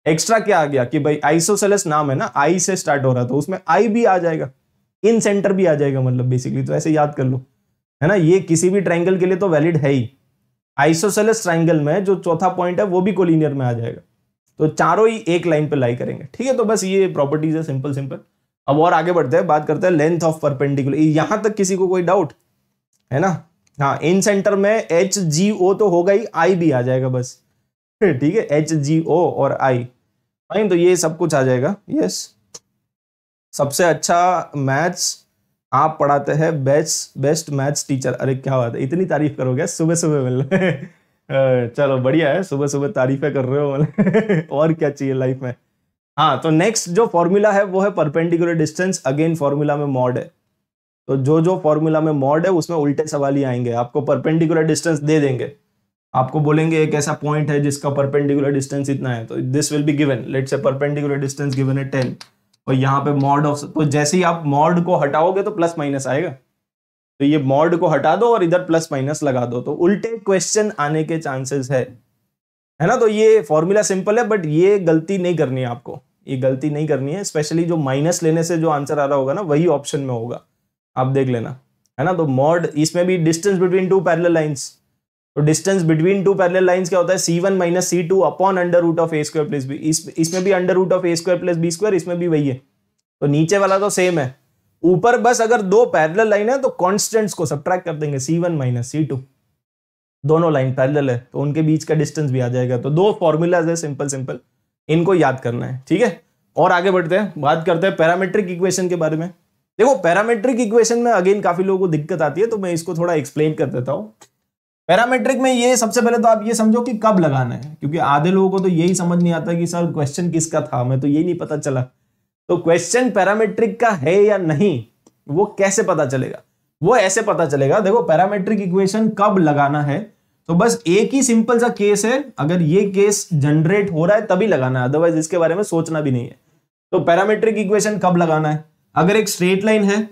एक्स्ट्रा क्या आ गया कि भाई आइसोसेलस नाम है ना आई से स्टार्ट हो रहा था उसमें आई भी आ जाएगा इन सेंटर भी आ जाएगा मतलब बेसिकली तो ऐसे याद कर लो है ना ये किसी भी ट्राइंगल के लिए तो वैलिड है ही आइसोसेलस ट्राइंगल में जो चौथा पॉइंट है वो भी कोलिनियर में आ जाएगा तो चारों ही एक लाइन पे लाई करेंगे ठीक है तो बस ये प्रॉपर्टीज है सिंपल सिंपल अब और आगे बढ़ते हैं बात करते हैं लेंथ ऑफ परपेंडिकुलर यहां तक किसी को कोई डाउट है ना हाँ इन सेंटर में एच जी ओ तो होगा ही आई भी आ जाएगा बस ठीक है एच जी ओ और आई फाइन तो ये सब कुछ आ जाएगा यस सबसे अच्छा मैथ्स आप पढ़ाते हैं बेस्ट बेस्ट मैथ्स टीचर अरे क्या बात है इतनी तारीफ करोगे सुबह सुबह मिल चलो बढ़िया है सुबह सुबह तारीफें कर रहे हो और क्या चाहिए लाइफ में हाँ तो नेक्स्ट जो फॉर्मूला है वो है परपेंडिकुलर डिस्टेंस अगेन फॉर्मूला में मॉड है तो जो जो फॉर्मूला में मॉड है उसमें उल्टे सवाल ही आएंगे आपको परपेंडिकुलर डिस्टेंस दे देंगे आपको बोलेंगे एक ऐसा पॉइंट है जिसका परपेंडिकुलर डिस्टेंस इतना है तो this will be given let's say perpendicular distance given है टेन और यहाँ पे मॉड ऑफ तो जैसे ही आप मॉड को हटाओगे तो प्लस माइनस आएगा तो ये मॉड को हटा दो और इधर प्लस माइनस लगा दो तो उल्टे क्वेश्चन आने के चांसेस है है ना तो ये फॉर्मूला सिंपल है बट ये गलती नहीं करनी है आपको ये गलती नहीं करनी है स्पेशली जो माइनस लेने से जो आंसर आ रहा होगा ना वही ऑप्शन में होगा आप देख लेना है ना तो मॉड इसमें भी distance between two parallel lines तो distance between two parallel lines क्या होता है C one minus C two upon under root of A square plus B इसमें भी under root of A square plus B square इसमें भी वही है तो नीचे वाला तो सेम है ऊपर बस अगर दो पैरेलल लाइन है तो कॉन्स्टेंट्स को सब्ट्रैक्ट कर देंगे C one minus C two दोनों लाइन पैरेलल है तो उनके बीच का डिस्टेंस भी आ जाएगा तो दो फॉर्मूलाज है सिंपल सिंपल इनको याद करना है ठीक है और आगे बढ़ते हैं बात करते हैं पैरामेट्रिक इक्वेशन के बारे में देखो पैरामेट्रिक इक्वेशन में अगेन काफी लोगों को दिक्कत आती है तो मैं इसको थोड़ा एक्सप्लेन कर देता हूँ पैरामेट्रिक में ये सबसे पहले तो आप ये समझो कि कब लगाना है क्योंकि आधे लोगों को तो यही समझ नहीं आता कि सर क्वेश्चन किसका था मैं तो यही नहीं पता चला तो क्वेश्चन पैरामेट्रिक का है या नहीं वो कैसे पता चलेगा वो ऐसे पता चलेगा देखो पैरामेट्रिक इक्वेशन कब लगाना है तो बस एक ही सिंपल सा केस है अगर ये केस जनरेट हो रहा है तभी लगाना है अदरवाइज इसके बारे में सोचना भी नहीं है तो पैरामेट्रिक इक्वेशन कब लगाना है अगर एक स्ट्रेट लाइन है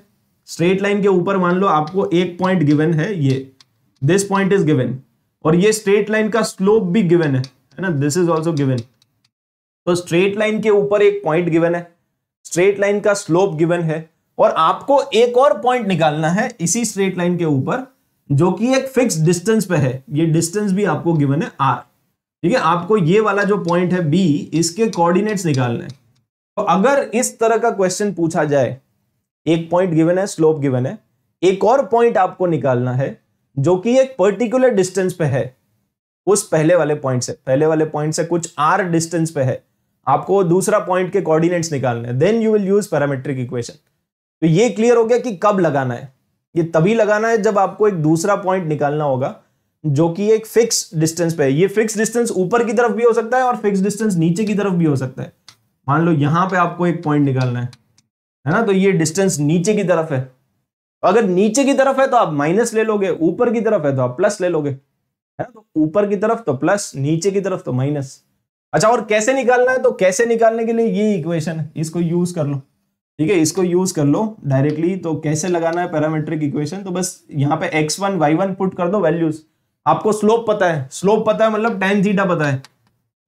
स्ट्रेट लाइन के ऊपर मान लो आपको एक पॉइंट गिवन है ये दिस पॉइंट इज गिवन और ये स्ट्रेट लाइन का स्लोप भी गिवन है है ना दिस इज ऑल्सो गिवन तो स्ट्रेट लाइन के ऊपर एक पॉइंट गिवन है स्ट्रेट लाइन का स्लोप गिवन है और आपको एक और पॉइंट निकालना है इसी स्ट्रेट लाइन के ऊपर जो कि एक फिक्स डिस्टेंस पे है ये डिस्टेंस भी आपको गिवन है आर ठीक है आपको ये वाला जो पॉइंट है बी इसके कोऑर्डिनेट्स निकालना है तो अगर इस तरह का क्वेश्चन पूछा जाए एक पॉइंट गिवन है स्लोप गिवन है एक और पॉइंट आपको निकालना है जो कि एक पर्टिकुलर डिस्टेंस पे है उस पहले वाले पॉइंट से पहले वाले पॉइंट से कुछ आर डिस्टेंस पे है आपको दूसरा पॉइंट के कोऑर्डिनेट्स निकालने हैं then you will use parametric equation तो ये क्लियर हो गया कि कब लगाना है ये तभी लगाना है जब आपको एक दूसरा पॉइंट निकालना होगा जो कि एक फिक्स डिस्टेंस पे है ये फिक्स डिस्टेंस ऊपर की तरफ भी हो सकता है और फिक्स डिस्टेंस नीचे की तरफ भी हो सकता है मान लो यहां पर आपको एक पॉइंट निकालना है है ना तो ये डिस्टेंस नीचे की तरफ है तो अगर नीचे की तरफ है तो आप माइनस ले लोगे ऊपर की तरफ है तो आप प्लस ले लोगे है ना तो ऊपर की तरफ तो प्लस नीचे की तरफ तो माइनस अच्छा और कैसे निकालना है तो कैसे निकालने के लिए ये इक्वेशन है इसको यूज कर लो ठीक है इसको यूज कर लो डायरेक्टली तो कैसे लगाना है पैरामेट्रिक इक्वेशन तो बस यहाँ पे x one y one put कर दो वैल्यूज आपको स्लोप पता है स्लोप पता है मतलब टेन थीटा पता है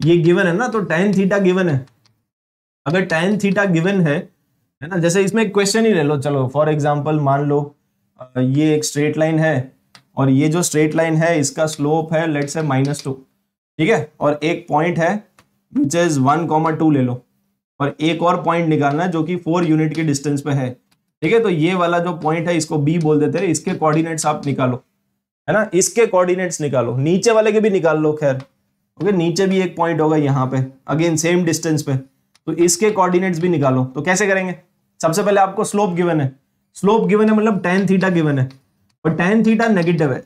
ये गिवन है ना तो टेन थीटा गिवन है अगर टेन थीटा गिवन है है ना जैसे इसमें क्वेश्चन ही ले लो चलो फॉर एग्जाम्पल मान लो ये एक स्ट्रेट लाइन है और ये जो स्ट्रेट लाइन है इसका स्लोप है लेट से माइनस टू ठीक है और एक पॉइंट है which is one comma two ले लो और एक और पॉइंट निकालना है जो कि फोर यूनिट के डिस्टेंस पे है ठीक है तो ये वाला जो पॉइंट है इसको बी बोल देते हैं इसके कोऑर्डिनेट्स आप निकालो है ना इसके कोऑर्डिनेट्स निकालो नीचे वाले के भी निकाल लो खैर ओके नीचे भी एक पॉइंट होगा यहाँ पे अगेन सेम डिस्टेंस पे तो इसके कोऑर्डिनेट्स भी निकालो तो कैसे करेंगे सबसे पहले आपको स्लोप गिवन है स्लोप गिवन है मतलब टेन थीटा गिवन है और टेन थीटा नेगेटिव है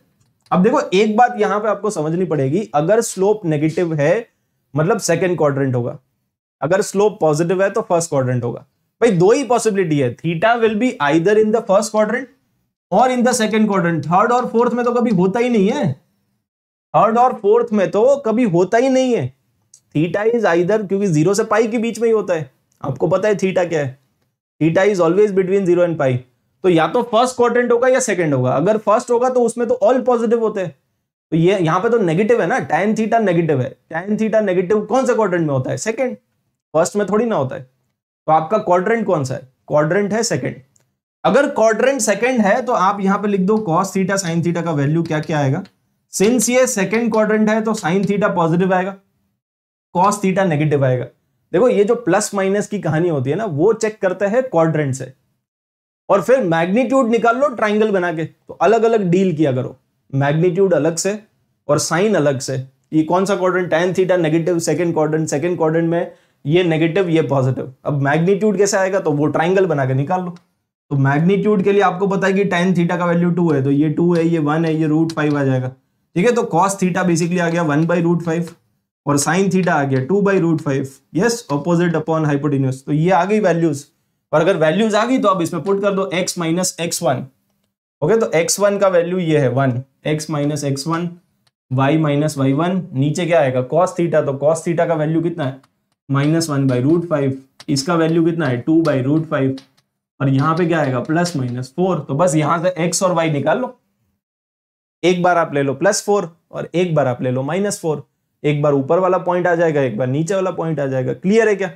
अब देखो एक बात यहां पे आपको समझनी पड़ेगी अगर स्लोप नेगेटिव है मतलब सेकेंड क्वाड्रेंट होगा अगर स्लोप पॉजिटिव है तो फर्स्ट क्वाड्रेंट होगा भाई दो ही पॉसिबिलिटी है theta will be either in the first quadrant और in the second quadrant third और फोर्थ में तो कभी होता ही नहीं है थर्ड और फोर्थ में तो कभी होता ही नहीं है थीटा इज आइदर क्योंकि जीरो से पाई के बीच में ही होता है आपको पता है थीटा क्या है theta is always between zero and pi तो या तो फर्स्ट क्वार्टेंट होगा या सेकंड होगा अगर फर्स्ट होगा तो उसमें तो ऑल पॉजिटिव होते हैं तो ये यहाँ पे तो नेगेटिव है ना टेन थीटा नेगेटिव है टेन थीटा नेगेटिव कौन से क्वार्टेंट में होता है सेकंड फर्स्ट में थोड़ी ना होता है तो आपका क्वाड्रेंट कौन सा है क्वाड्रेंट है सेकेंड अगर क्वाड्रेंट सेकेंड है तो आप यहाँ पे लिख दो कॉस थीटा साइन थीटा का वैल्यू क्या क्या आएगा सिंस ये सेकेंड क्वाड्रेंट है तो साइन थीटा पॉजिटिव आएगा कॉस थीटा नेगेटिव आएगा देखो ये जो प्लस माइनस की कहानी होती है ना वो चेक करता है क्वाड्रेंट से और फिर मैग्नीट्यूड निकाल लो ट्राइंगल बना के तो अलग अलग डील किया करो मैग्नीट्यूड अलग से और साइन अलग से ये कौन सा quadrant tan theta negative second quadrant second quadrant में ये नेगेटिव ये पॉजिटिव अब मैग्नीट्यूड कैसे आएगा तो वो ट्राइंगल बना के निकाल लो तो मैग्नीट्यूड के लिए आपको पता है कि टेन थीटा का वैल्यू टू है तो ये टू है ये वन है ये रूट फाइव आ जाएगा ठीक है तो कॉस थीटा बेसिकली आ गया वन बाई रूट फाइव और साइन थीटा आ गया two by root five yes opposite upon hypotenuse तो ये आ गई वैल्यूज और अगर वैल्यूज आ गई तो आप इसमें पुट कर दो x minus x one okay तो एक्स वन का वैल्यू ये है one x minus x one y minus y one नीचे क्या आएगा कॉस थीटा तो कॉस थीटा का वैल्यू कितना है minus one by root five इसका वैल्यू कितना है टू बाई रूट फाइव और यहाँ पे क्या आएगा प्लस माइनस फोर तो बस यहाँ से एक्स और वाई निकाल लो एक बार आप ले लो प्लस फोर और एक बार आप ले लो माइनस फोर एक बार ऊपर वाला पॉइंट आ जाएगा एक बार नीचे वाला पॉइंट आ जाएगा क्लियर है क्या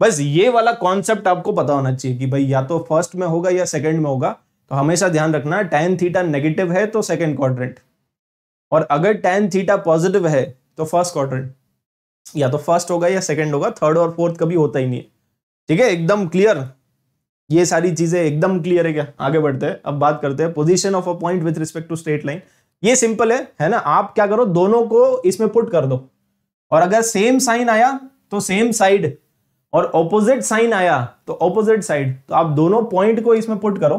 बस ये वाला कॉन्सेप्ट आपको पता होना चाहिए कि भाई या तो फर्स्ट में होगा या सेकंड में होगा तो हमेशा ध्यान रखना टेन थीटा नेगेटिव है तो सेकंड क्वाड्रेंट और अगर टेन थीटा पॉजिटिव है तो फर्स्ट क्वाड्रेंट या तो फर्स्ट होगा या सेकंड होगा थर्ड और फोर्थ कभी होता ही नहीं है ठीक है एकदम क्लियर ये सारी चीजें एकदम क्लियर है क्या आगे बढ़ते हैं अब बात करते हैं position of a point with respect to straight line ये सिंपल है है ना आप क्या करो दोनों को इसमें पुट कर दो और अगर सेम साइन आया तो सेम साइड और ऑपोजिट साइन आया तो ऑपोजिट साइड तो आप दोनों पॉइंट को इसमें पुट करो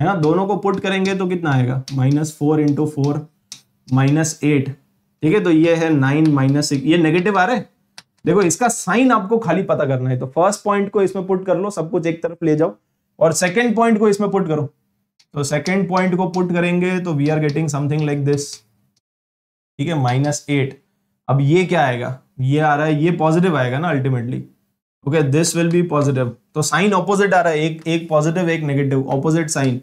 है ना दोनों को पुट करेंगे तो कितना आएगा minus four into four minus eight ठीक है तो ये है नाइन माइनस सिक्स ये नेगेटिव आ रहा है देखो इसका साइन आपको खाली पता करना है तो फर्स्ट पॉइंट को इसमें पुट कर लो सब कुछ एक तरफ ले जाओ और सेकेंड पॉइंट को इसमें पुट करो तो सेकेंड पॉइंट को पुट करेंगे तो we are getting something like this ठीक है माइनस एट अब ये क्या आएगा ये आ रहा है ये पॉजिटिव आएगा ना ultimately okay this will be positive तो साइन ऑपोजिट आ रहा है एक एक पॉजिटिव एक negative opposite sign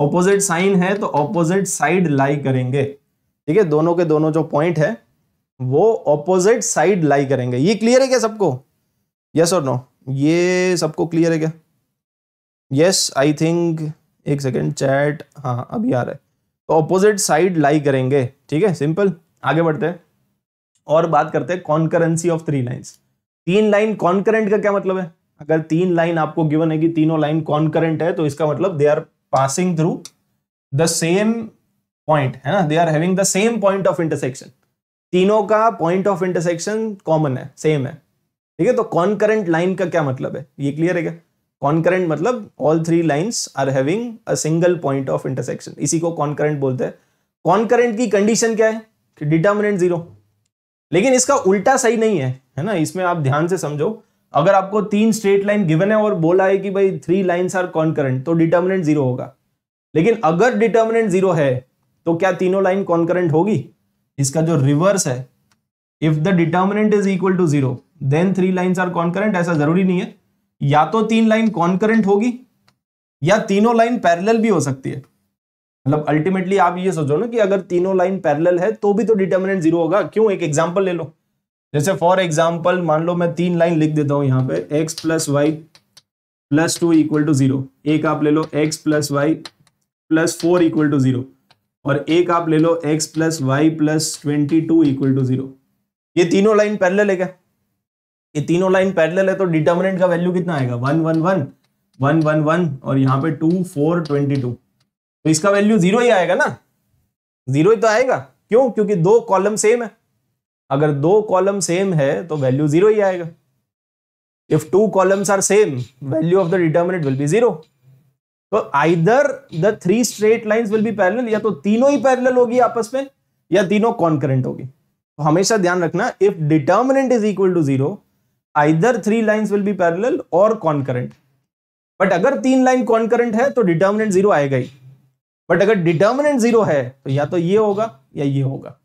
opposite sign है तो ऑपोजिट साइड लाई करेंगे ठीक है दोनों के दोनों जो पॉइंट है वो ऑपोजिट साइड लाई करेंगे ये क्लियर है क्या सबको यस और नो ये सबको क्लियर है क्या यस आई थिंक एक सेकेंड चैट हाँ, हाँ अभी आ रहा है तो ऑपोजिट साइड लाई करेंगे ठीक है सिंपल आगे बढ़ते हैं और बात करते हैं कॉन्करेंसी ऑफ थ्री लाइन्स तीन लाइन कॉन्करेंट का क्या मतलब है अगर तीन लाइन आपको गिवन है कि तीनों लाइन कॉन्करेंट है तो इसका मतलब they are passing through the same point है ना they are having the same point of intersection तीनों का पॉइंट ऑफ इंटरसेक्शन कॉमन है सेम है ठीक है तो कॉन्करेंट लाइन का क्या मतलब है ये क्लियर है क्या कॉन्करेंट मतलब all three lines are having a single point of intersection इसी को कॉन्करेंट बोलते हैं कॉन्करेंट की कंडीशन क्या है कि डिटर्मिनेंट जीरो लेकिन इसका उल्टा सही नहीं है है ना इसमें आप ध्यान से समझो अगर आपको तीन स्ट्रेट लाइन गिवन है और बोला है कि भाई थ्री लाइन्स आर कॉन्करेंट तो डिटर्मिनेंट जीरो होगा लेकिन अगर डिटर्मिनेंट जीरो है तो क्या तीनों लाइन कॉन्करेंट होगी इसका जो रिवर्स है if the determinant is equal to zero then three lines are concurrent ऐसा जरूरी नहीं है या तो तीन लाइन कॉन्करेंट होगी या तीनों लाइन पैरेलल भी हो सकती है मतलब अल्टीमेटली आप ये सोचो ना कि अगर तीनों लाइन पैरेलल है तो भी तो डिटर्मिनेंट जीरो होगा क्यों एक एग्जांपल ले लो जैसे फॉर एग्जांपल मान लो मैं तीन लाइन लिख देता हूं यहां पे x plus y plus two equal to zero एक आप ले लो x plus y plus four equal to zero और एक आप ले लो x plus y plus twenty two equal to zero ये तीनों लाइन पैरेलल है क्या ये तीनों लाइन पैरेलल है तो डिटर्मिनेंट का वैल्यू कितना आएगा one one one one one one और यहाँ पे टू फोर ट्वेंटी टू तो इसका वैल्यू जीरो ही आएगा ना जीरो ही तो आएगा क्यों क्योंकि दो कॉलम सेम है अगर दो कॉलम सेम है तो वैल्यू जीरो ही आएगा if two columns are same value of the determinant will be zero तो either the three straight line will be parallel या तो तीनों ही पैरल होगी आपस में या तीनों कॉन्करेंट होगी तो हमेशा ध्यान रखना if determinant is equal to zero either three line will be parallel और कॉन्करेंट बट अगर तीन लाइन कॉन्करेंट है तो डिटर्मिनेंट जीरो आएगा ही बट अगर डिटर्मिनेंट जीरो है तो या तो ये होगा या ये होगा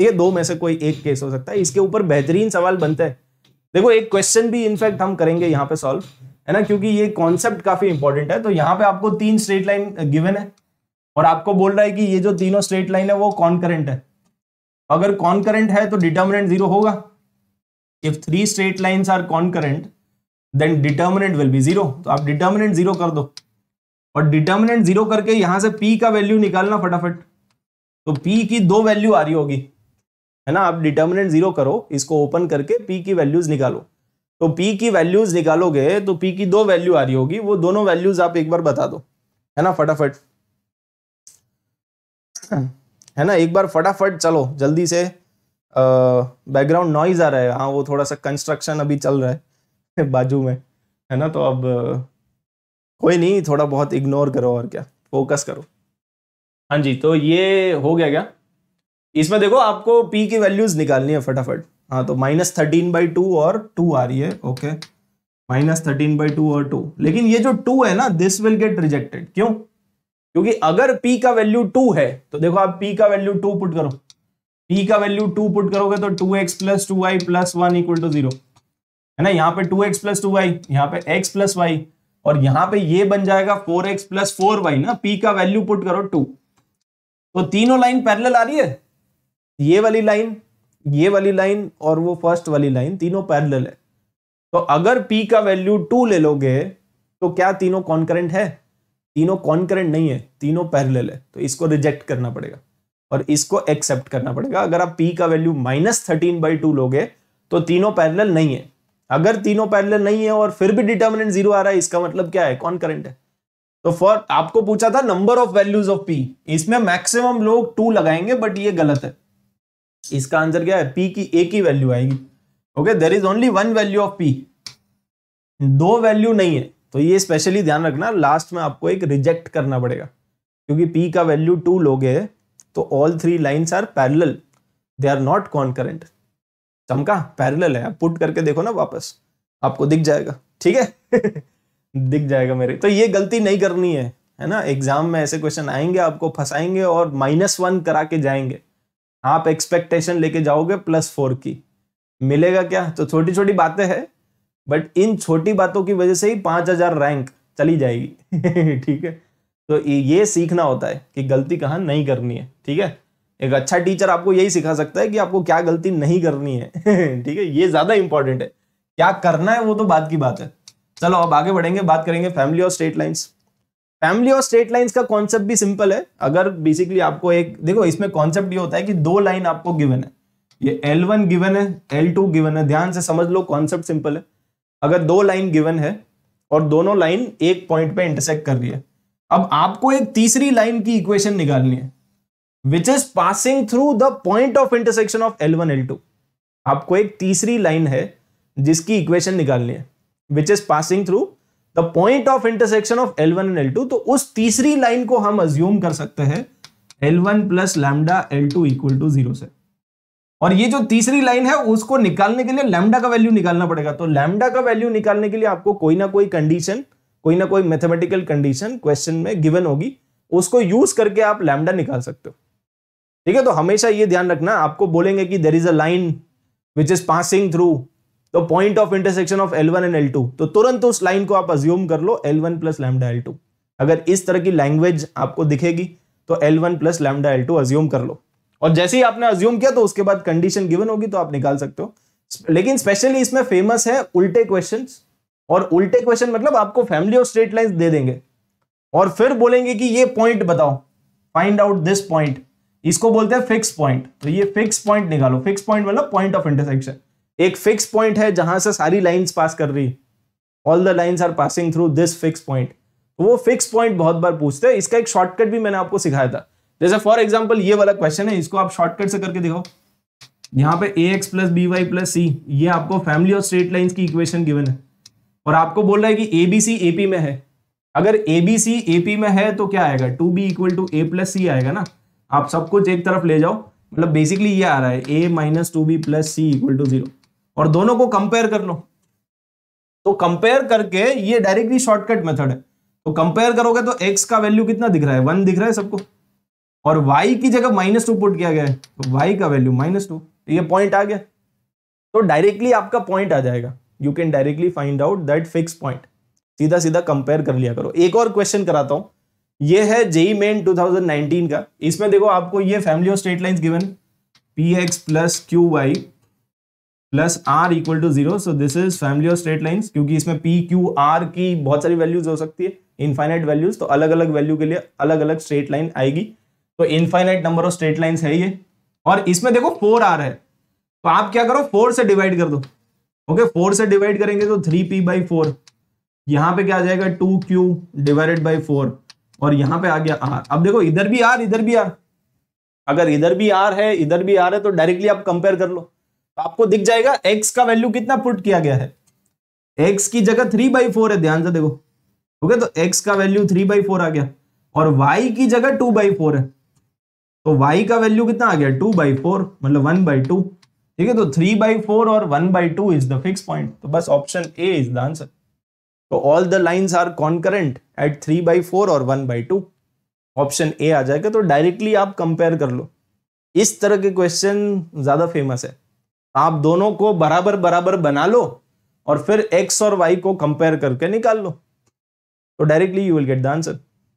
ये दो में से कोई एक केस हो सकता है इसके ऊपर बेहतरीन सवाल बनता है देखो एक क्वेश्चन भी इनफैक्ट हम करेंगे यहाँ पे सॉल्व है ना क्योंकि ये कॉन्सेप्ट काफी इंपॉर्टेंट है तो यहाँ पे आपको तीन स्ट्रेट लाइन गिवन है और आपको बोल रहा है कि ये जो तीनों स्ट्रेट लाइन है वो कॉन्करेंट है अगर कॉन्करेंट है तो डिटर्मिनेंट जीरो होगा if three straight line are concurrent then determinant will be zero तो आप डिटर्मिनेंट जीरो कर दो और डिटर्मिनेंट जीरो करके यहां से पी का वैल्यू निकालना फटाफट तो पी की दो वैल्यू आ रही होगी है ना आप डिटर्मिनेंट जीरो करो इसको ओपन करके पी की वैल्यूज निकालो तो पी की वैल्यूज निकालोगे तो पी की दो वैल्यू आ रही होगी वो दोनों वैल्यूज आप एक बार बता दो है ना फटाफट है ना एक बार फटाफट चलो जल्दी से बैकग्राउंड नॉइज आ रहा है हाँ वो थोड़ा सा कंस्ट्रक्शन अभी चल रहा है बाजू में है ना तो अब कोई नहीं थोड़ा बहुत इग्नोर करो और क्या फोकस करो हाँ जी तो ये हो गया क्या इसमें देखो आपको पी की वैल्यूज निकालनी है फटाफट हाँ तो माइनस थर्टीन बाई टू और टू आ रही है okay minus thirteen by two और टू लेकिन ये जो टू है ना दिस विल गेट रिजेक्टेड क्यों क्योंकि अगर पी का वैल्यू टू है तो देखो आप पी का वैल्यू टू पुट करो p का वैल्यू टू पुट करोगे तो two x plus two y plus one equal to zero है ना यहाँ पे two x plus two y यहाँ पे x प्लस वाई और यहाँ पे ये बन जाएगा four x plus four y ना p का वैल्यू पुट करो टू तो तीनों लाइन पैरेलल आ रही है ये वाली लाइन ये वाली लाइन और वो फर्स्ट वाली लाइन तीनों पैरेलल है तो अगर p का वैल्यू टू ले लोगे तो क्या तीनों कॉन्करेंट है तीनों कॉन्करेंट नहीं है तीनों पैरेलल है तो इसको रिजेक्ट करना पड़ेगा और इसको एक्सेप्ट करना पड़ेगा अगर आप पी का value minus thirteen by two लोगे तो तीनों पैरेलल नहीं है अगर तीनों पैरेलल नहीं है और फिर भी डिटर्मिनेंट जीरो आ रहा है इसका मतलब क्या है कौन करंट है तो फॉर आपको पूछा था number of values of p इसमें मैक्सिमम लोग टू लगाएंगे बट ये गलत है इसका आंसर क्या है पी की एक ही वैल्यू आएगी okay there is only one value of p दो वैल्यू नहीं है तो ये स्पेशली ध्यान रखना लास्ट में आपको एक रिजेक्ट करना पड़ेगा क्योंकि पी का वैल्यू टू लोगे तो all three lines are parallel they are not concurrent चमका पैरल है पुट करके देखो ना वापस आपको दिख जाएगा ठीक है दिख जाएगा मेरे तो ये गलती नहीं करनी है है ना एग्जाम में ऐसे क्वेश्चन आएंगे आपको फंसाएंगे और माइनस वन करा के जाएंगे आप एक्सपेक्टेशन लेके जाओगे प्लस फोर की मिलेगा क्या तो छोटी छोटी बातें हैं बट इन छोटी बातों की वजह से ही पांच हजार रैंक चली जाएगी ठीक है तो ये सीखना होता है कि गलती कहाँ नहीं करनी है ठीक है एक अच्छा टीचर आपको यही सिखा सकता है कि आपको क्या गलती नहीं करनी है ठीक है ये ज़्यादा इंपॉर्टेंट है क्या करना है वो तो बात की बात है चलो अब आगे बढ़ेंगे बात करेंगे फैमिली और स्टेट लाइन्स फैमिली और स्टेट लाइन्स का कॉन्सेप्ट भी सिंपल है अगर बेसिकली आपको एक देखो इसमें कॉन्सेप्ट ये होता है कि दो लाइन आपको गिवन है ये वन गिवन है टू गिवन है ध्यान से समझ लो कॉन्सेप्ट सिंपल है अगर दो लाइन गिवन है और दोनों लाइन एक पॉइंट पे इंटरसेक्ट कर रही है अब आपको एक तीसरी लाइन की इक्वेशन निकालनी है which is passing through the point of intersection of L one L two आपको एक तीसरी लाइन है जिसकी इक्वेशन निकालनी है which is passing through the point of intersection of L one and L two तो उस तीसरी लाइन को हम अज्यूम कर सकते हैं L one plus lambda L two equal to zero से और ये जो तीसरी लाइन है उसको निकालने के लिए लैमडा का वैल्यू निकालना पड़ेगा तो लैमडा का वैल्यू निकालने के लिए आपको कोई ना कोई कंडीशन कोई ना कोई मैथमेटिकल कंडीशन क्वेश्चन में गिवन होगी उसको यूज करके आप लैमडा निकाल सकते हो ठीक है तो हमेशा ये ध्यान रखना आपको बोलेंगे कि there is a line which is passing through the point of intersection of L one and L two तो तुरंत उस लाइन को आप अज्यूम कर लो L one plus lambda L two अगर इस तरह की लैंग्वेज आपको दिखेगी तो L one plus lambda L two assume कर लो और जैसे ही आपने अज्यूम किया तो उसके बाद कंडीशन गिवन होगी तो आप निकाल सकते हो लेकिन स्पेशली इसमें फेमस है उल्टे क्वेश्चंस और उल्टे क्वेश्चन मतलब आपको फैमिली ऑफ स्ट्रेट लाइन दे देंगे और फिर बोलेंगे कि ये पॉइंट बताओ फाइंड आउट दिस पॉइंट इसको बोलते हैं फिक्स पॉइंट तो ये फिक्स पॉइंट निकालो फिक्स पॉइंट मतलब पॉइंट ऑफ इंटरसेक्शन एक फिक्स पॉइंट है जहां से सारी लाइंस पास कर रही all the lines are passing through this fix point वो फिक्स पॉइंट बहुत बार पूछते हैं इसका एक शॉर्टकट भी मैंने आपको सिखाया था जैसे फॉर एग्जाम्पल ये वाला क्वेश्चन है इसको आप शॉर्टकट से करके दिखाओ यहाँ पे a x plus b y plus c ये आपको फैमिली और स्ट्रेट लाइन की इक्वेशन गिवन है और आपको बोल रहा है कि एबीसी एपी में है अगर एबीसी एपी में है तो क्या आएगा two b equal to a plus c आएगा ना आप सब कुछ एक तरफ ले जाओ मतलब बेसिकली ये आ रहा है a minus two b plus c equal to zero और दोनों को कंपेयर कर लो तो कंपेयर करके ये डायरेक्टली शॉर्टकट मेथड है तो कंपेयर करोगे तो एक्स का वैल्यू कितना दिख रहा है वन दिख रहा है सबको और वाई की जगह माइनस टू पुट किया गया है तो वाई का वैल्यू माइनस टू ये पॉइंट आ गया तो डायरेक्टली आपका पॉइंट आ जाएगा you can directly find out that fix point सीधा सीधा कंपेयर कर लिया करो एक और क्वेश्चन कराता हूँ ये है जेई मेन 2019 का इसमें देखो आपको ये family of straight lines given p x plus q y plus r equal to zero so this is family of straight lines क्योंकि इसमें पी क्यू आर की बहुत सारी वैल्यूज हो सकती है इनफाइनाइट वैल्यूज तो अलग अलग वैल्यू के लिए अलग अलग स्ट्रेट लाइन आएगी तो infinite number of straight lines है ये और इसमें देखो फोर आर है तो आप क्या करो फोर से डिवाइड कर दो ओके फोर से डिवाइड करेंगे तो थ्री पी बाई फोर यहाँ पे क्या आ जाएगा two q divided by four और यहाँ पे आ गया आर अब देखो इधर भी आर इधर भी आर अगर इधर भी आर है इधर भी आर है तो डायरेक्टली आप कंपेयर कर लो तो आपको दिख जाएगा एक्स का वैल्यू कितना पुट किया गया है एक्स की जगह थ्री बाई फोर है ध्यान से देखो ओके तो एक्स का वैल्यू थ्री बाई फोर आ गया और वाई की जगह टू बाई फोर है तो वाई का वैल्यू कितना आ गया टू बाई फोर मतलब वन बाई टू ठीक है तो थ्री बाई फोर और one by two is the fix point तो बस option A is the answer तो all the lines are concurrent at three by four और one by two option A आ जाएगा तो डायरेक्टली आप कंपेयर कर लो इस तरह के क्वेश्चन ज्यादा फेमस है आप दोनों को बराबर बराबर बना लो और फिर एक्स और वाई को कंपेयर करके निकाल लो तो directly you will get the answer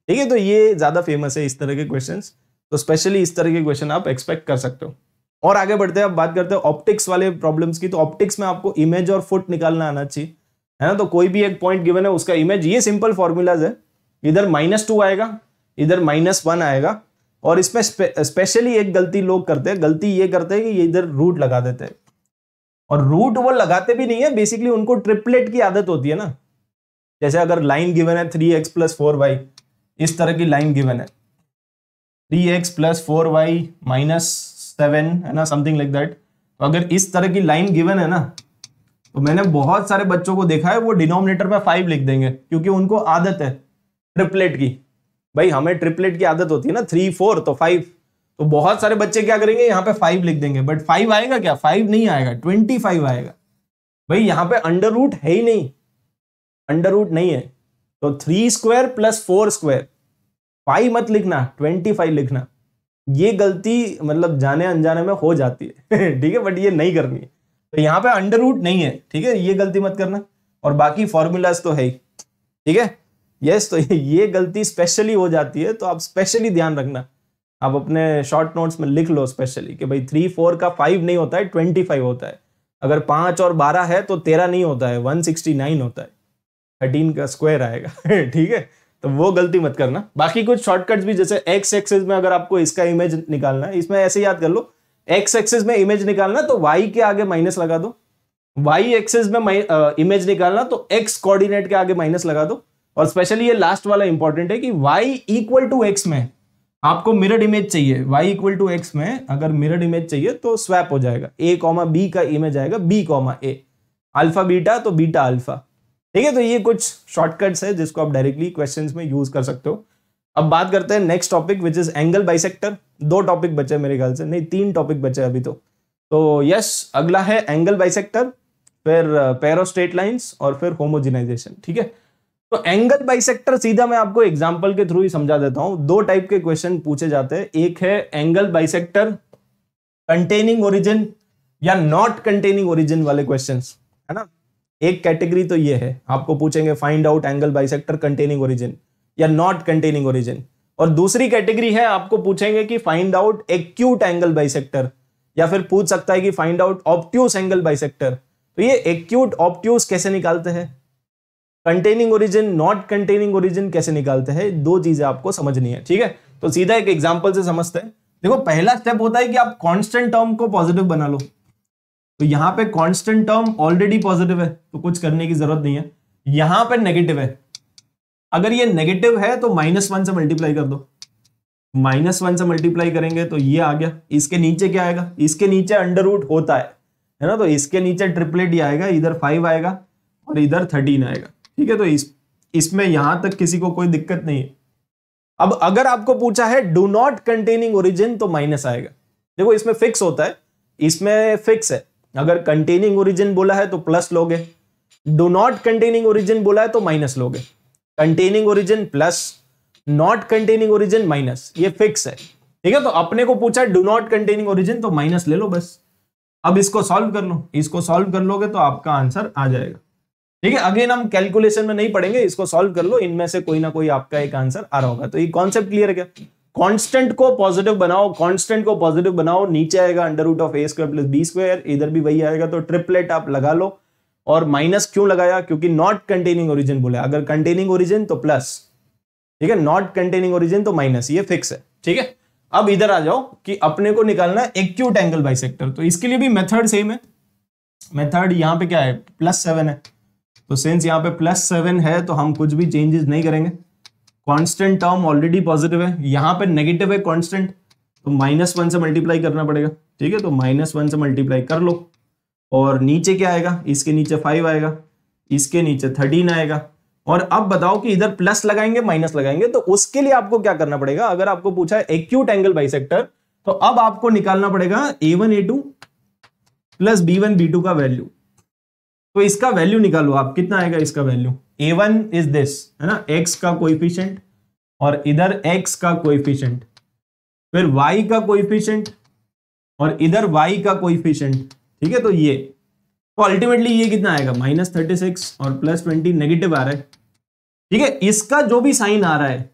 ठीक है तो ये ज्यादा फेमस है इस तरह के क्वेश्चंस तो स्पेशली इस तरह के क्वेश्चन आप एक्सपेक्ट कर सकते हो और आगे बढ़ते हैं अब बात करते हैं ऑप्टिक्स वाले प्रॉब्लम्स की तो ऑप्टिक्स में आपको इमेज और फुट निकालना आना चाहिए है ना तो कोई भी एक पॉइंट गिवन है उसका इमेज ये सिंपल फॉर्मूलाज है इधर माइनस टू आएगा इधर माइनस वन आएगा और इसमें स्पे, स्पेशली एक गलती लोग करते हैं गलती ये करते हैं कि ये इधर रूट लगा देते हैं और रूट वो लगाते भी नहीं है बेसिकली उनको ट्रिपलेट की आदत होती है ना जैसे अगर लाइन गिवन है three x plus four y इस तरह की लाइन गिवन है three x plus four y minus seven है ना समथिंग लाइक दैट तो अगर इस तरह की लाइन गिवन है ना तो मैंने बहुत सारे बच्चों को देखा है वो डिनोमिनेटर में फाइव लिख देंगे क्योंकि उनको आदत है ट्रिपलेट की भाई हमें ट्रिपलेट की आदत होती है ना थ्री फोर तो फाइव तो बहुत सारे बच्चे क्या करेंगे यहाँ पे फाइव लिख देंगे बट फाइव आएगा क्या फाइव नहीं आएगा ट्वेंटी फाइव आएगा भाई यहाँ पे अंडर रूट है ही नहीं अंडर रूट नहीं है तो three square plus four square five मत लिखना ट्वेंटी फाइव लिखना ये गलती मतलब जाने अनजाने में हो जाती है ठीक है बट ये नहीं करनी है तो यहाँ पे अंडर रूट नहीं है ठीक है ये गलती मत करना और बाकी फॉर्मूलाज तो है ही ठीक है यस तो ये गलती स्पेशली हो जाती है तो आप स्पेशली ध्यान रखना आप अपने शॉर्ट नोट्स में लिख लो स्पेशली कि भाई थ्री फोर का फाइव नहीं होता है ट्वेंटी फाइव होता है अगर पाँच और बारह है तो तेरह नहीं होता है वन सिक्सटी नाइन होता है थर्टीन का स्क्वायर आएगा ठीक है तो वो गलती मत करना बाकी कुछ शॉर्टकट्स भी जैसे एक्स एक्सेस में अगर आपको इसका इमेज निकालना है इसमें ऐसे याद कर लो एक्स एक्सेस में इमेज निकालना तो वाई के आगे माइनस लगा दो वाई एक्सेस में इमेज निकालना तो एक्स कोऑर्डिनेट के आगे माइनस लगा दो और स्पेशली ये लास्ट वाला इंपॉर्टेंट है कि वाई इक्वल टू एक्स में आपको मिरर इमेज चाहिए वाई इक्वल टू एक्स में अगर मिरर इमेज चाहिए तो स्वैप हो जाएगा ए कॉमा बी का इमेज आएगा b comma a alpha beta तो बीटा अल्फा ठीक है तो ये कुछ शॉर्टकट्स है जिसको आप डायरेक्टली क्वेश्चन में यूज कर सकते हो अब बात करते हैं next topic which is angle bisector दो टॉपिक बचे मेरे ख्याल से नहीं तीन टॉपिक बचे अभी तो तो यस अगला है एंगल बाइसेक्टर फिर पेयर ऑफ स्ट्रेट लाइंस और फिर होमोजिनाइजेशन ठीक है तो एंगल बाइसेक्टर सीधा मैं आपको एग्जांपल के थ्रू ही समझा देता हूं दो टाइप के क्वेश्चन पूछे जाते हैं एक है एंगल बाइसेक्टर कंटेनिंग ओरिजिन या नॉट कंटेनिंग ओरिजिन वाले क्वेश्चन है ना एक कैटेगरी तो ये है आपको पूछेंगे find out angle bisector containing origin या नॉट कंटेनिंग ओरिजिन और दूसरी कैटेगरी है आपको पूछेंगे कि find out acute angle bisector या फिर पूछ सकता है कि find out obtuse angle bisector तो ये एक्यूट ऑप्ट्यूस कैसे निकालते हैं containing origin not containing origin कैसे निकालते हैं दो चीजें आपको समझनी है ठीक है तो सीधा एक एग्जाम्पल से समझते हैं देखो पहला स्टेप होता है कि आप कॉन्स्टेंट टर्म को पॉजिटिव बना लो तो यहां पे कांस्टेंट टर्म ऑलरेडी पॉजिटिव है तो कुछ करने की जरूरत नहीं है यहां पे नेगेटिव है अगर ये नेगेटिव है तो माइनस वन से मल्टीप्लाई कर दो माइनस वन से मल्टीप्लाई करेंगे तो ये आ गया इसके नीचे क्या आएगा इसके नीचे अंडर रूट होता है है ना तो इसके नीचे ट्रिपलेट ही आएगा इधर फाइव आएगा और इधर थर्टीन आएगा ठीक है तो इस इसमें यहां तक किसी को कोई दिक्कत नहीं है अब अगर आपको पूछा है डू नॉट कंटेनिंग ओरिजिन तो माइनस आएगा देखो इसमें फिक्स होता है इसमें फिक्स है अगर कंटेनिंग ओरिजिन बोला है तो प्लस लोगे डो नॉट कंटेनिंग ओरिजिन बोला है तो माइनस लोगे containing origin plus not containing origin minus ये फिक्स है ठीक है तो अपने को पूछा डू नॉट कंटेनिंग ओरिजिन तो माइनस ले लो बस अब इसको सॉल्व कर लो इसको सॉल्व कर लोगे तो आपका आंसर आ जाएगा ठीक है अगेन हम कैलकुलेशन में नहीं पढ़ेंगे इसको सॉल्व कर लो इनमें से कोई ना कोई आपका एक आंसर आ रहा होगा तो ये कॉन्सेप्ट क्लियर है क्या कांस्टेंट को पॉजिटिव बनाओ कांस्टेंट को पॉजिटिव बनाओ नीचे आएगा under root of A square plus B square इधर भी वही आएगा तो ट्रिपलेट आप लगा लो और माइनस क्यों लगाया क्योंकि नॉट कंटेनिंग ओरिजिन बोले अगर कंटेनिंग ओरिजिन तो प्लस ठीक है नॉट कंटेनिंग ओरिजिन तो माइनस ये फिक्स है ठीक है अब इधर आ जाओ कि अपने को निकालना है एक्यूट एंगल बाइसेक्टर तो इसके लिए भी मेथड सेम है मेथड यहाँ पे क्या है प्लस सेवन है तो सिंस यहाँ पे प्लस सेवन है तो हम कुछ भी चेंजेस नहीं करेंगे कांस्टेंट टर्म ऑलरेडी पॉजिटिव है यहां पे नेगेटिव है कांस्टेंट तो माइनस वन से मल्टीप्लाई करना पड़ेगा ठीक है तो माइनस वन से मल्टीप्लाई कर लो और नीचे क्या आएगा इसके नीचे फाइव आएगा इसके नीचे थर्टीन आएगा और अब बताओ कि इधर प्लस लगाएंगे माइनस लगाएंगे तो उसके लिए आपको क्या करना पड़ेगा अगर आपको पूछा है एक्यूट एंगल बाइसेक्टर तो अब आपको निकालना पड़ेगा a one a two plus b one b two का वैल्यू तो इसका वैल्यू निकालो आप कितना आएगा इसका value a one is this है ना एक्स का कोइफिशियंट और इधर एक्स का कोइफिशियंट फिर वाई का कोइफिशियंट और इधर वाई का कोइफिशियंट ठीक है तो ये तो अल्टीमेटली ये कितना आएगा माइनस थर्टी सिक्स और प्लस ट्वेंटी नेगेटिव आ रहा है ठीक है इसका जो भी साइन आ रहा है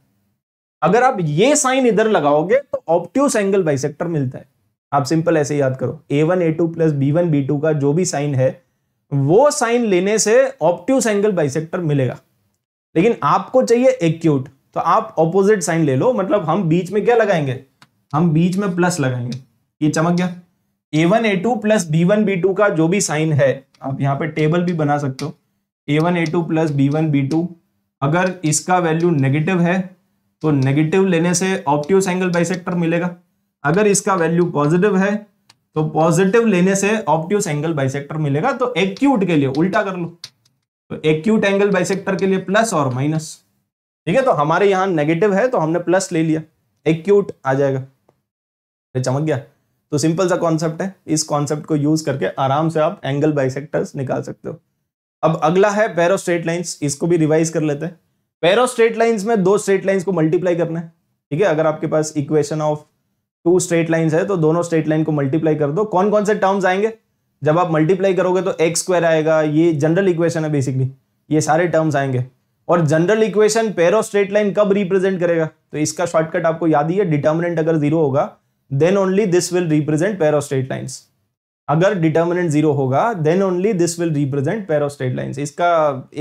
अगर आप ये साइन इधर लगाओगे तो ऑप्ट्यूस एंगल बाइसेक्टर मिलता है आप सिंपल ऐसे याद करो a one a two plus b one b two का जो भी साइन है वो साइन लेने से ऑप्टिव एंगल बाइसेक्टर मिलेगा लेकिन आपको चाहिए एक्यूट तो आप ऑपोजिट साइन ले लो मतलब हम बीच में क्या लगाएंगे हम बीच में प्लस लगाएंगे ये चमक गया a one a two plus b one b two का जो भी साइन है आप यहाँ पे टेबल भी बना सकते हो a one a two plus b one b two अगर इसका वैल्यू नेगेटिव है तो नेगेटिव लेने से ऑप्टिव एंगल बाइसेक्टर मिलेगा अगर इसका वैल्यू पॉजिटिव है तो पॉजिटिव लेने से ऑप्टिव एंगल बाइसेक्टर मिलेगा तो एक्यूट के लिए उल्टा कर लो तो एक्यूट एंगल बाइसेक्टर के लिए प्लस और माइनस ठीक है तो हमारे यहां नेगेटिव है तो हमने प्लस ले लिया एक्यूट आ जाएगा ये चमक गया तो सिंपल सा कॉन्सेप्ट है इस कॉन्सेप्ट को यूज करके आराम से आप एंगल बाइसेक्टर निकाल सकते हो अब अगला है पैरो स्ट्रेट लाइंस इसको भी रिवाइज कर लेते हैं पैरो स्ट्रेट लाइंस में दो स्ट्रेट लाइंस को मल्टीप्लाई करना है ठीक है अगर आपके पास equation of two straight line है तो दोनों स्ट्रेट लाइन को मल्टीप्लाई कर दो कौन कौन से टर्म्स आएंगे जब आप मल्टीप्लाई करोगे तो एक्स स्क्वायर आएगा ये जनरल इक्वेशन है बेसिकली ये सारे टर्म्स आएंगे और general equation pair of straight line कब रिप्रेजेंट करेगा तो इसका शॉर्टकट आपको याद ही है डिटर्मिनेंट अगर जीरो होगा then only this will represent pair of straight lines अगर डिटर्मिनेंट जीरो होगा then only this will represent pair of straight lines इसका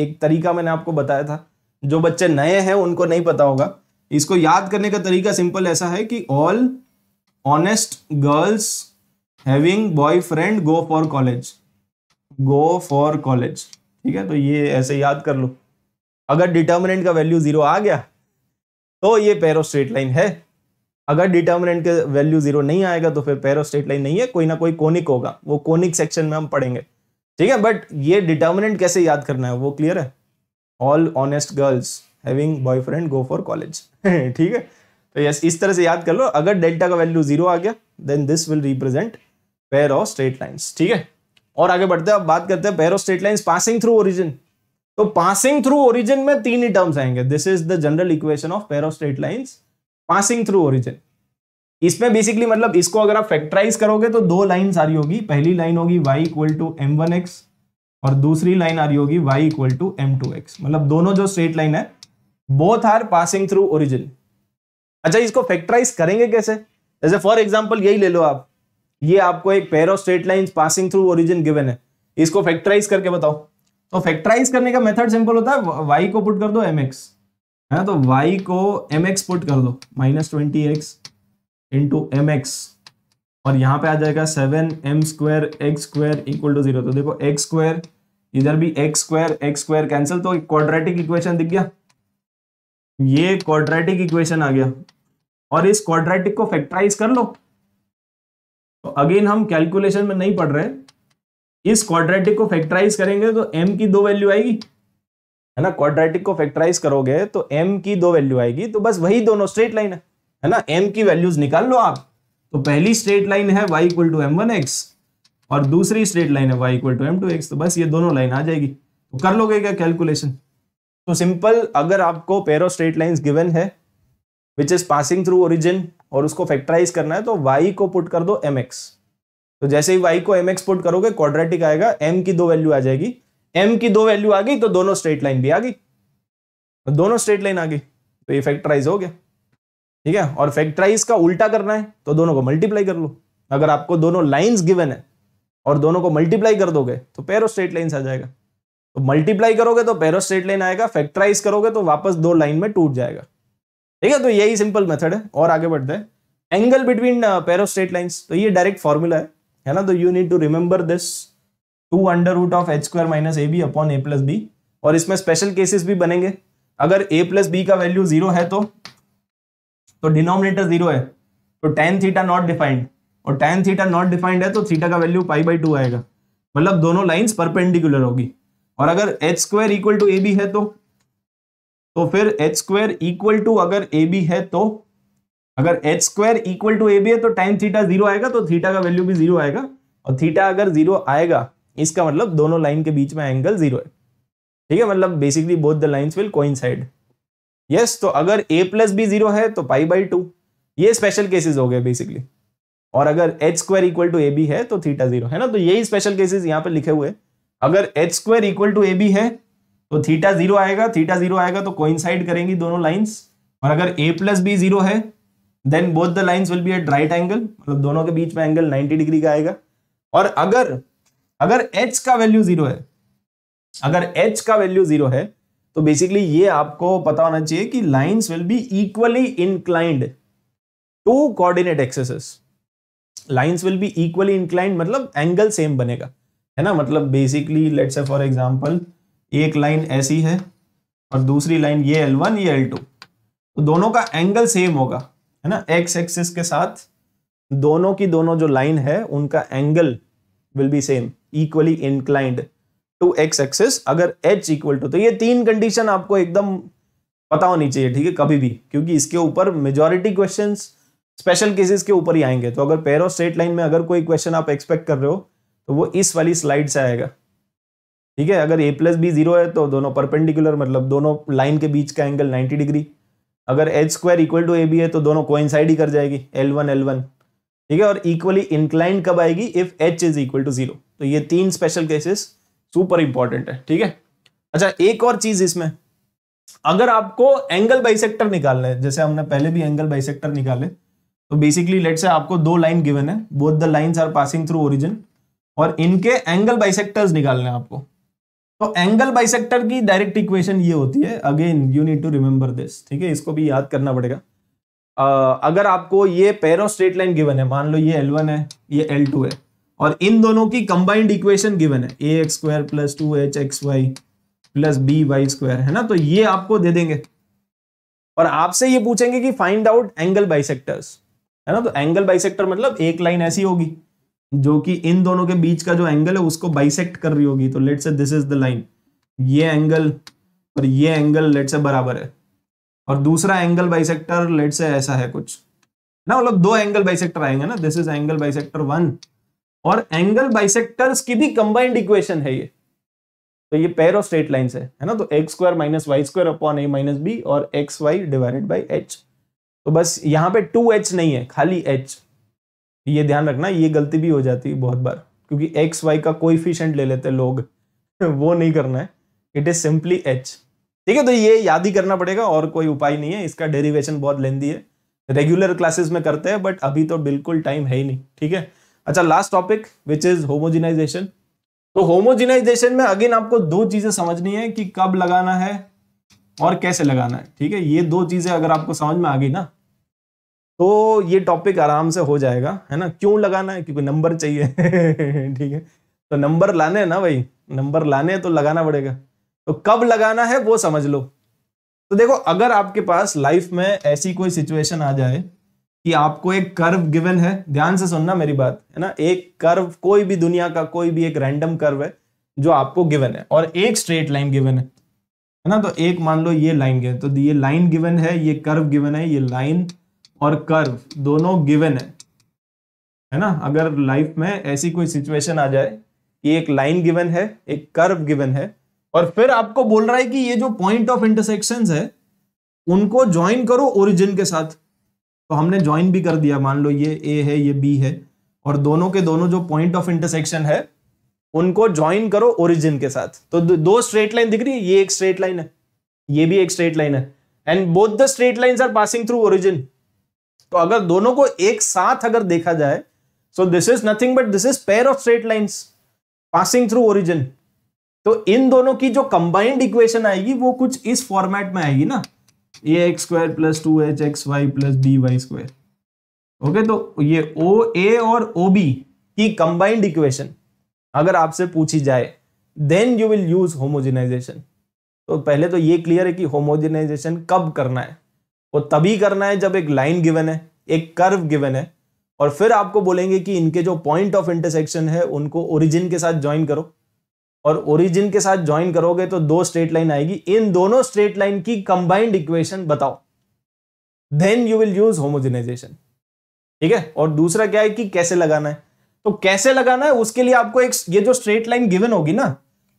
एक तरीका मैंने आपको बताया था जो बच्चे नए हैं उनको नहीं पता होगा इसको याद करने का तरीका सिंपल ऐसा है कि all honest girls having boyfriend go for college go for college ठीक है तो ये ऐसे याद कर लो अगर डिटर्मिनेंट का वैल्यू जीरो आ गया तो ये पैरो स्ट्रेट लाइन है अगर डिटर्मिनेंट के वैल्यू जीरो नहीं आएगा तो फिर पैरो स्ट्रेट लाइन नहीं है कोई ना कोई कोनिक होगा वो कोनिक सेक्शन में हम पढ़ेंगे ठीक है बट ये डिटर्मिनेंट कैसे याद करना है वो क्लियर है all honest girls having boyfriend go for college ठीक है तो यस इस तरह से याद कर लो अगर डेल्टा का वैल्यू जीरो आ गया then this will represent pair of straight lines ठीक है और आगे बढ़ते हैं अब बात करते हैं pair of straight lines passing through origin तो पासिंग थ्रू ओरिजिन में तीन ही टर्म्स आएंगे this is the general equation of pair of straight lines passing through origin इसमें बेसिकली मतलब इसको अगर आप फैक्टराइज करोगे तो दो लाइन आ रही होगी पहली लाइन होगी y equal to m one x और दूसरी लाइन आ रही होगी y equal to M two x मतलब दोनों जो स्ट्रेट लाइन है both are passing through origin अच्छा इसको फैक्टराइज करेंगे कैसे जैसे फॉर एग्जाम्पल यही ले लो आप ये आपको एक pair of straight line passing through origin given है इसको फैक्टराइज करके बताओ तो फैक्टराइज करने का मेथड सिंपल होता है वाई को पुट कर दो एम एक्स है तो वाई को एम एक्स पुट कर दो minus twenty x into m x और यहाँ पे आ जाएगा seven m square x square equal to zero तो देखो एक्स स्क्वायर इधर भी x square x square cancel तो क्वाड्रेटिक इक्वेशन दिख गया ये क्वाड्रेटिक इक्वेशन आ गया और इस क्वाड्रेटिक को फैक्टराइज कर लो तो अगेन हम कैलकुलेशन में नहीं पढ़ रहे इस क्वाड्रेटिक को फैक्टराइज करेंगे तो एम की दो वैल्यू आएगी है ना क्वाड्रेटिक को फैक्टराइज करोगे तो एम की दो वैल्यू आएगी तो बस वही दोनों स्ट्रेट लाइन है है ना एम की वैल्यूज निकाल लो आप तो पहली स्ट्रेट लाइन है y equal to m one x और दूसरी स्ट्रेट लाइन है y equal to M two x तो बस ये दोनों लाइन आ जाएगी तो कर लोगे क्या कैलकुलेशन तो सिंपल अगर आपको pair of straight line given है which is passing through origin और उसको फैक्टराइज करना है तो वाई को पुट कर दो एम एक्स तो जैसे ही वाई को एम एक्स पुट करोगे क्वाड्रेटिक आएगा एम की दो वैल्यू आ जाएगी एम की दो वैल्यू आ गई तो दोनों स्ट्रेट लाइन भी आ गई तो दोनों स्ट्रेट लाइन आ गई तो ये फैक्टराइज हो गया ठीक है और फैक्टराइज का उल्टा करना है तो दोनों को मल्टीप्लाई कर लो अगर आपको दोनों लाइन्स गिवन है और दोनों को मल्टीप्लाई कर दोगे तो पेयर ऑफ स्ट्रेट लाइन्स आ जाएगा तो मल्टीप्लाई करोगे तो पेरो स्ट्रेट लाइन आएगा फैक्टराइज करोगे तो वापस दो लाइन में टूट जाएगा ठीक है तो यही सिंपल मेथड है और आगे बढ़ते हैं angle between pair of straight line तो ये डायरेक्ट फॉर्मूला है है ना तो you need to remember this two under root of h square minus a b upon a plus b और इसमें स्पेशल केसेस भी बनेंगे अगर ए प्लस बी का वैल्यू जीरो है तो तो डिनोमिनेटर जीरो है तो टेन थीटा नॉट डिफाइंड और टेन थीटा नॉट डिफाइंड है तो थीटा का वैल्यू पाई बाई टू आएगा मतलब दोनों लाइन्स परपेंडिकुलर होगी और अगर H square equal to A B है तो तो फिर एच स्क्वायर इक्वल टू अगर ए बी है तो अगर H square equal to A B है तो टाइम थीटा जीरो आएगा तो थीटा का वैल्यू भी जीरो आएगा और थीटा अगर जीरो आएगा इसका मतलब दोनों लाइन के बीच में एंगल जीरो है ठीक है मतलब basically both the lines will coincide yes तो अगर ए प्लस बी जीरो है तो पाई बाई टू ये स्पेशल केसेस हो गए बेसिकली और अगर H square equal to A B है तो थीटा जीरो है ना तो यही स्पेशल केसेस यहाँ पर लिखे हुए हैं अगर H square equal to A B है तो थीटा जीरो आएगा थीटा जीरो आएगा तो कोइंसाइड करेंगी दोनों लाइंस और अगर ए प्लस बी जीरो है then both the lines will be at right angle मतलब दोनों के बीच में एंगल 90 डिग्री का आएगा और अगर अगर एच का वैल्यू जीरो है अगर एच का वैल्यू जीरो है तो बेसिकली ये आपको पता होना चाहिए कि lines will be equally inclined to coordinate axis lines will be equally inclined मतलब एंगल सेम बनेगा है ना मतलब basically let's say for example एक लाइन ऐसी है और दूसरी लाइन ये L1 ये L2 तो दोनों का एंगल सेम होगा है ना एक्स एक्सिस के साथ दोनों की दोनों जो लाइन है उनका angle will be same equally inclined to x axis अगर एच इक्वल टू तो ये तीन कंडीशन आपको एकदम पता होनी चाहिए ठीक है कभी भी क्योंकि इसके ऊपर मेजोरिटी क्वेश्चन स्पेशल केसेस के ऊपर ही आएंगे तो अगर पेरो स्ट्रेट लाइन में अगर कोई क्वेश्चन आप एक्सपेक्ट कर रहे हो तो वो इस वाली स्लाइड से आएगा ठीक है अगर ए प्लस बी जीरो है तो दोनों परपेंडिकुलर मतलब दोनों लाइन के बीच का एंगल 90 डिग्री अगर H square equal to A B है तो दोनों साइड ही कर जाएगी एल वन एल वन ठीक है और इक्वली इंक्लाइन कब आएगी if h is equal to zero तो ये तीन स्पेशल केसेस सुपर इंपॉर्टेंट है ठीक है अच्छा एक और चीज इसमें अगर आपको एंगल बाइसेक्टर निकालना है जैसे हमने पहले भी एंगल बाइसेक्टर निकाले तो बेसिकली लेट से आपको दो लाइन गिवन है both the lines are passing through origin और इनके एंगल बाइसेक्टर्स निकालने आपको तो एंगल बाइसेक्टर की डायरेक्ट इक्वेशन ये होती है again you need to remember this ठीक है इसको भी याद करना पड़ेगा uh, अगर आपको ये पेर ऑफ स्ट्रेट लाइन गिवन है मान लो ये एल है ये एल है और इन दोनों की कंबाइंड इक्वेशन गिवन है a x square plus two h x y plus b y square है ना तो ये आपको दे देंगे और आपसे ये पूछेंगे कि फाइंड आउट एंगल बाइसेक्टर्स है ना तो एंगल बाइसेक्टर मतलब एक लाइन ऐसी होगी जो कि इन दोनों के बीच का जो एंगल है उसको बाइसेक्ट कर रही होगी तो let say this is the line ये एंगल और ये एंगल लेट से बराबर है और दूसरा एंगल बाइसेक्टर लेट से ऐसा है कुछ ना मतलब दो एंगल बाइसेक्टर आएंगे ना this is angle bisector one और एंगल बाइसेक्टर्स की भी कंबाइंड इक्वेशन है ये तो ये पेयर ऑफ स्ट्रेट लाइन्स है है ना तो x square minus y square upon a minus b और x y divided by h तो बस यहाँ पे टू एच नहीं है खाली एच ये ध्यान रखना ये गलती भी हो जाती है बहुत बार क्योंकि एक्स वाई का फिशेंट ले लेते लोग वो नहीं करना है इट इज सिंपली एच ठीक है तो ये याद ही करना पड़ेगा और कोई उपाय नहीं है इसका डेरिवेशन बहुत लेंदी है रेगुलर क्लासेस में करते हैं बट अभी तो बिल्कुल टाइम है ही नहीं ठीक है अच्छा last topic which is homogenization तो होमोजिनाइजेशन में अगेन आपको दो चीजें समझनी है कि कब लगाना है और कैसे लगाना है ठीक है ये दो चीजें अगर आपको समझ में आ गई ना तो ये टॉपिक आराम से हो जाएगा है ना क्यों लगाना है क्योंकि नंबर चाहिए ठीक है तो नंबर लाने ना भाई नंबर लाने तो लगाना पड़ेगा तो कब लगाना है वो समझ लो तो देखो अगर आपके पास लाइफ में ऐसी कोई सिचुएशन आ जाए कि आपको एक कर्व गिवन है ध्यान से सुनना मेरी बात है ना एक कर्व कोई भी दुनिया का कोई भी एक रैंडम कर्व है जो आपको गिवन है और एक स्ट्रेट लाइन गिवन है है ना तो एक मान लो ये लाइन गिवन तो ये लाइन गिवन है ये कर्व गिवन है ये लाइन और कर्व दोनों गिवन है है ना अगर लाइफ में ऐसी कोई सिचुएशन आ जाए कि एक लाइन गिवन है एक कर्व गिवन है और फिर आपको बोल रहा है कि ये जो पॉइंट ऑफ इंटरसेक्शन है उनको ज्वाइन करो ओरिजिन के साथ तो हमने ज्वाइन भी कर दिया मान लो ये ए है ये बी है और दोनों के दोनों जो पॉइंट ऑफ इंटरसेक्शन है उनको ज्वाइन करो ओरिजिन के साथ तो दो स्ट्रेट लाइन दिख रही है ये एक स्ट्रेट लाइन है ये भी एक स्ट्रेट लाइन है and both the straight line are passing through origin तो अगर दोनों को एक साथ अगर देखा जाए so this is nothing but this is pair of straight lines passing through origin तो इन दोनों की जो कंबाइंड इक्वेशन आएगी वो कुछ इस फॉर्मेट में आएगी ना a x square plus two h x y plus b y square okay तो ये ओ ए और ओ बी की कंबाइंड इक्वेशन अगर आपसे पूछी जाए then you will use homogenization तो पहले तो ये क्लियर है कि होमोजिनाइजेशन कब करना है वो तभी करना है जब एक लाइन गिवन है एक कर्व गिवन है और फिर आपको बोलेंगे कि इनके जो पॉइंट ऑफ इंटरसेक्शन है उनको ओरिजिन के साथ ज्वाइन करो और ओरिजिन के साथ ज्वाइन करोगे तो दो स्ट्रेट लाइन आएगी इन दोनों स्ट्रेट लाइन की कंबाइंड इक्वेशन बताओ then you will use homogenization ठीक है और दूसरा क्या है कि कैसे लगाना है तो कैसे लगाना है उसके लिए आपको एक ये जो स्ट्रेट लाइन गिवन होगी ना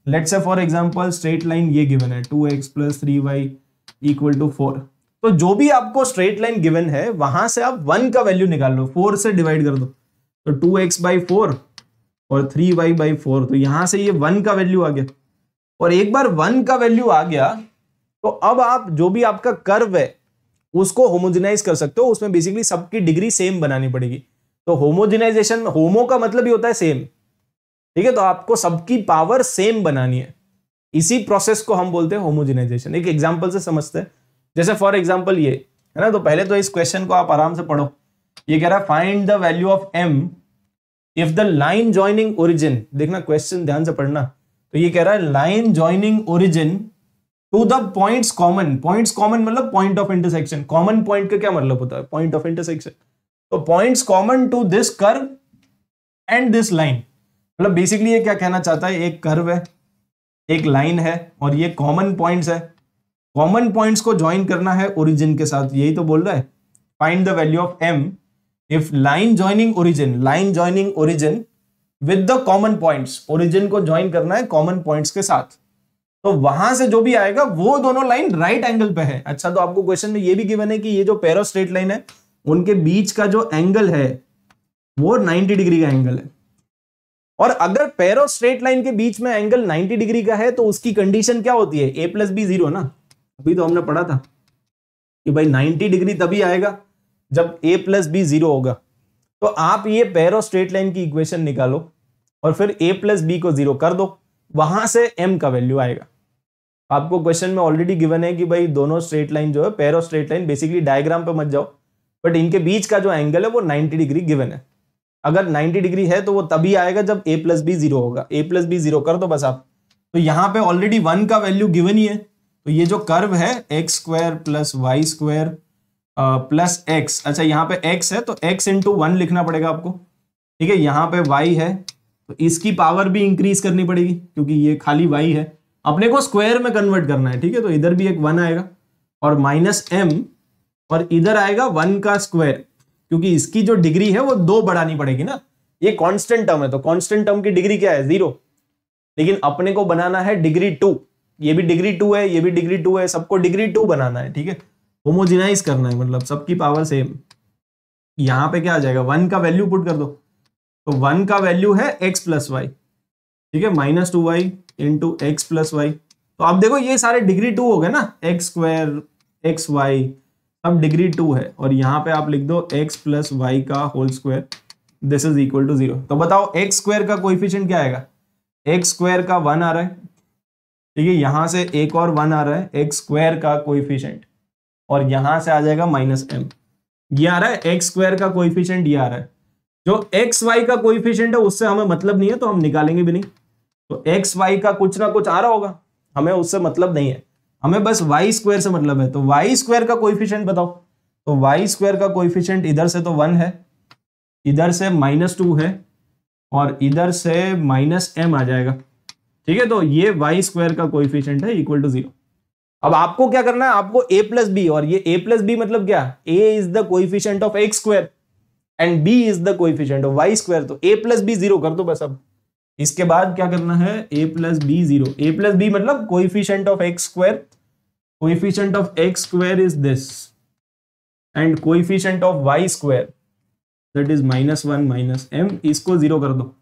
let's say for example straight line ये गिवन है two x plus three y equal to four तो जो भी आपको स्ट्रेट लाइन गिवन है वहां से आप वन का वैल्यू निकाल लो फोर से डिवाइड कर दो तो टू एक्स बाई फोर और थ्री वाई बाई फोर तो यहां से ये वन का वैल्यू आ गया और एक बार वन का वैल्यू आ गया तो अब आप जो भी आपका कर्व है उसको होमोजिनाइज कर सकते हो उसमें बेसिकली सबकी डिग्री सेम बनानी पड़ेगी तो होमोजिनाइजेशन होमो का मतलब ही होता है सेम ठीक है तो आपको सबकी पावर सेम बनानी है इसी प्रोसेस को हम बोलते हैं होमोजिनाइजेशन एक एग्जाम्पल से समझते हैं जैसे फॉर एग्जाम्पल ये है ना तो पहले तो इस क्वेश्चन को आप आराम से पढ़ो ये कह रहा है find the value of M if the line joining origin देखना क्वेश्चन ध्यान से पढ़ना तो ये कह रहा है line joining origin to the points common points common मतलब point of intersection common point का क्या मतलब होता है पॉइंट ऑफ इंटरसेक्शन तो points common to this curve and this line मतलब बेसिकली ये क्या कहना चाहता है एक कर्व है एक लाइन है और ये कॉमन पॉइंट्स है कॉमन पॉइंट्स को ज्वाइन करना है ओरिजिन के साथ यही तो बोल रहा है find the value of M if line joining origin line joining origin with the common points origin को ज्वाइन करना है कॉमन पॉइंट्स के साथ तो वहां से जो भी आएगा वो दोनों लाइन राइट एंगल पे है अच्छा तो आपको क्वेश्चन में ये भी गिवन है कि ये जो पैरो स्ट्रेट लाइन है उनके बीच का जो एंगल है वो 90 डिग्री का एंगल है और अगर पैरो स्ट्रेट लाइन के बीच में एंगल 90 डिग्री का है तो उसकी कंडीशन क्या होती है ए प्लस बी जीरो ना अभी तो हमने पढ़ा था कि भाई 90 डिग्री तभी आएगा जब ए प्लस बी जीरो होगा तो आप ये पैरो स्ट्रेट लाइन की इक्वेशन निकालो और फिर ए प्लस बी को जीरो कर दो वहां से एम का वैल्यू आएगा आपको क्वेश्चन में ऑलरेडी गिवन है कि भाई दोनों स्ट्रेट लाइन जो है पैरो स्ट्रेट लाइन बेसिकली डायग्राम पे मत जाओ बट इनके बीच का जो एंगल है वो 90 डिग्री गिवन है अगर 90 डिग्री है तो वो तभी आएगा जब ए प्लस बी जीरो होगा ए प्लस बी जीरो कर दो बस आप तो यहाँ पे ऑलरेडी वन का वैल्यू गिवन ही है तो ये जो कर्व है X square plus Y square plus X अच्छा यहाँ पे एक्स है तो एक्स इंटू वन लिखना पड़ेगा आपको ठीक है यहाँ पे वाई है तो इसकी पावर भी इंक्रीज करनी पड़ेगी क्योंकि ये खाली वाई है अपने को स्क्वायर में कन्वर्ट करना है ठीक है तो इधर भी एक वन आएगा और माइनस एम और इधर आएगा वन का स्क्वायर क्योंकि इसकी जो डिग्री है वो दो बढ़ानी पड़ेगी ना ये कांस्टेंट टर्म है तो कांस्टेंट टर्म की डिग्री क्या है जीरो लेकिन अपने को बनाना है डिग्री टू ये भी डिग्री टू है ये भी डिग्री टू है सबको डिग्री टू बनाना है ठीक है होमोजिनाइज करना है मतलब सबकी पावर सेम यहाँ पे क्या आ जाएगा वन का वैल्यू पुट कर दो तो वन का वैल्यू है एक्स प्लस वाई ठीक है minus two Y into X plus Y तो आप देखो ये सारे डिग्री टू हो गए ना एक्स स्क्वायर एक्स वाई सब डिग्री टू है और यहाँ पे आप लिख दो एक्स प्लस वाई का whole square this is equal to zero तो बताओ एक्स स्क्वायर का कोइफिशियंट क्या आएगा एक्स स्क्वायर का वन आ रहा है ठीक है यहां से एक और वन आ रहा है एक्स स्क्वायर का कोइफिशियंट और यहां से आ जाएगा माइनस एम ये आ रहा है एक्स स्क्वायर का कोइफिशियंट ये आ रहा है जो एक्स वाई का कोइफिशियंट है उससे हमें मतलब नहीं है तो हम निकालेंगे भी नहीं तो एक्स वाई का कुछ ना कुछ आ रहा होगा हमें उससे मतलब नहीं है हमें बस वाई स्क्वायर से मतलब है तो वाई स्क्वायर का कोइफिशियंट बताओ तो वाई स्क्वायर का कोइफिशियंट इधर से तो वन है इधर से माइनस टू है और इधर से माइनस एम आ जाएगा ठीक है तो ये वाई स्क्वायर का कोइफिशियंट है इक्वल टू जीरो अब आपको क्या करना है आपको ए प्लस बी और ये ए प्लस बी मतलब क्या A is the coefficient of X square and B is the coefficient of Y square तो ए प्लस बी जीरो कर दो बस अब इसके बाद क्या करना है A plus B zero A plus B मतलब coefficient of X square coefficient of X square is this and coefficient of Y square that is minus one minus M इसको जीरो कर दो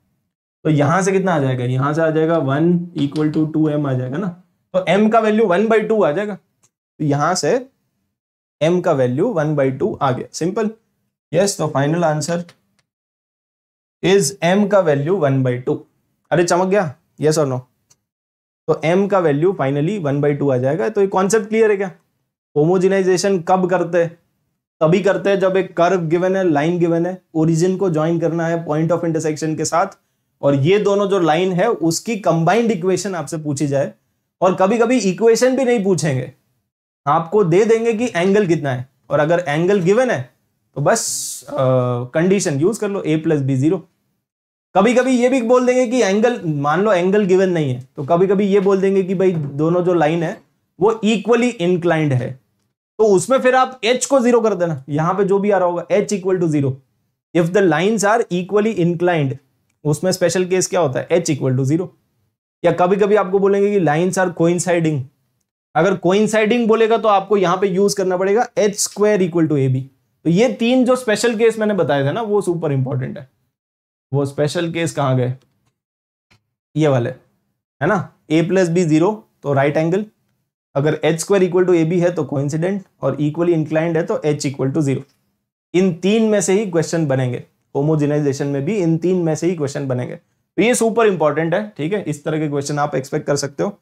तो यहां से कितना आ जाएगा यहां से आ जाएगा one equal to two M आ जाएगा ना तो एम का वैल्यू वन बाई टू आ जाएगा तो यहां से एम का वैल्यू वन बाई टू आ गया सिंपल यस तो फाइनल आंसर इज एम का वैल्यू वन बाई टू अरे चमक गया यस और नो तो एम का value finally one by two आ जाएगा तो ये कॉन्सेप्ट क्लियर है क्या होमोजिनाइजेशन कब करते हैं तभी करते हैं जब एक कर्व गिवन है लाइन गिवन है ओरिजिन को ज्वाइन करना है पॉइंट ऑफ इंटरसेक्शन के साथ और ये दोनों जो लाइन है उसकी कंबाइंड इक्वेशन आपसे पूछी जाए और कभी कभी इक्वेशन भी नहीं पूछेंगे आपको दे देंगे कि एंगल कितना है और अगर एंगल गिवन है तो बस कंडीशन यूज कर लो ए प्लस बी जीरो कभी कभी ये भी बोल देंगे कि एंगल मान लो एंगल गिवन नहीं है तो कभी कभी ये बोल देंगे कि भाई दोनों जो लाइन है वो इक्वली इंक्लाइंड है तो उसमें फिर आप एच को जीरो कर देना यहां पे जो भी आ रहा होगा H equal to zero if the line are equally inclined उसमें स्पेशल केस क्या होता है एच इक्वल टू जीरो या कभी कभी आपको बोलेंगे कि लाइन्स आर कोइंसाइडिंग अगर कोइंसाइडिंग बोलेगा तो आपको यहां पे यूज करना पड़ेगा H square equal to A B तो ये तीन जो स्पेशल केस मैंने बताया था ना वो सुपर इंपॉर्टेंट है वो स्पेशल केस कहाँ गए ये वाले है ना ए प्लस बी जीरो तो राइट एंगल अगर H square equal to A B है तो कोइंसिडेंट और इक्वली इंक्लाइंड है तो एच इक्वल टू जीरो इन तीन में से ही क्वेश्चन बनेंगे होमोजिनाइजेशन में भी इन तीन में से ही क्वेश्चन बनेंगे तो ये सुपर इंपॉर्टेंट है ठीक है इस तरह के क्वेश्चन आप एक्सपेक्ट कर सकते हो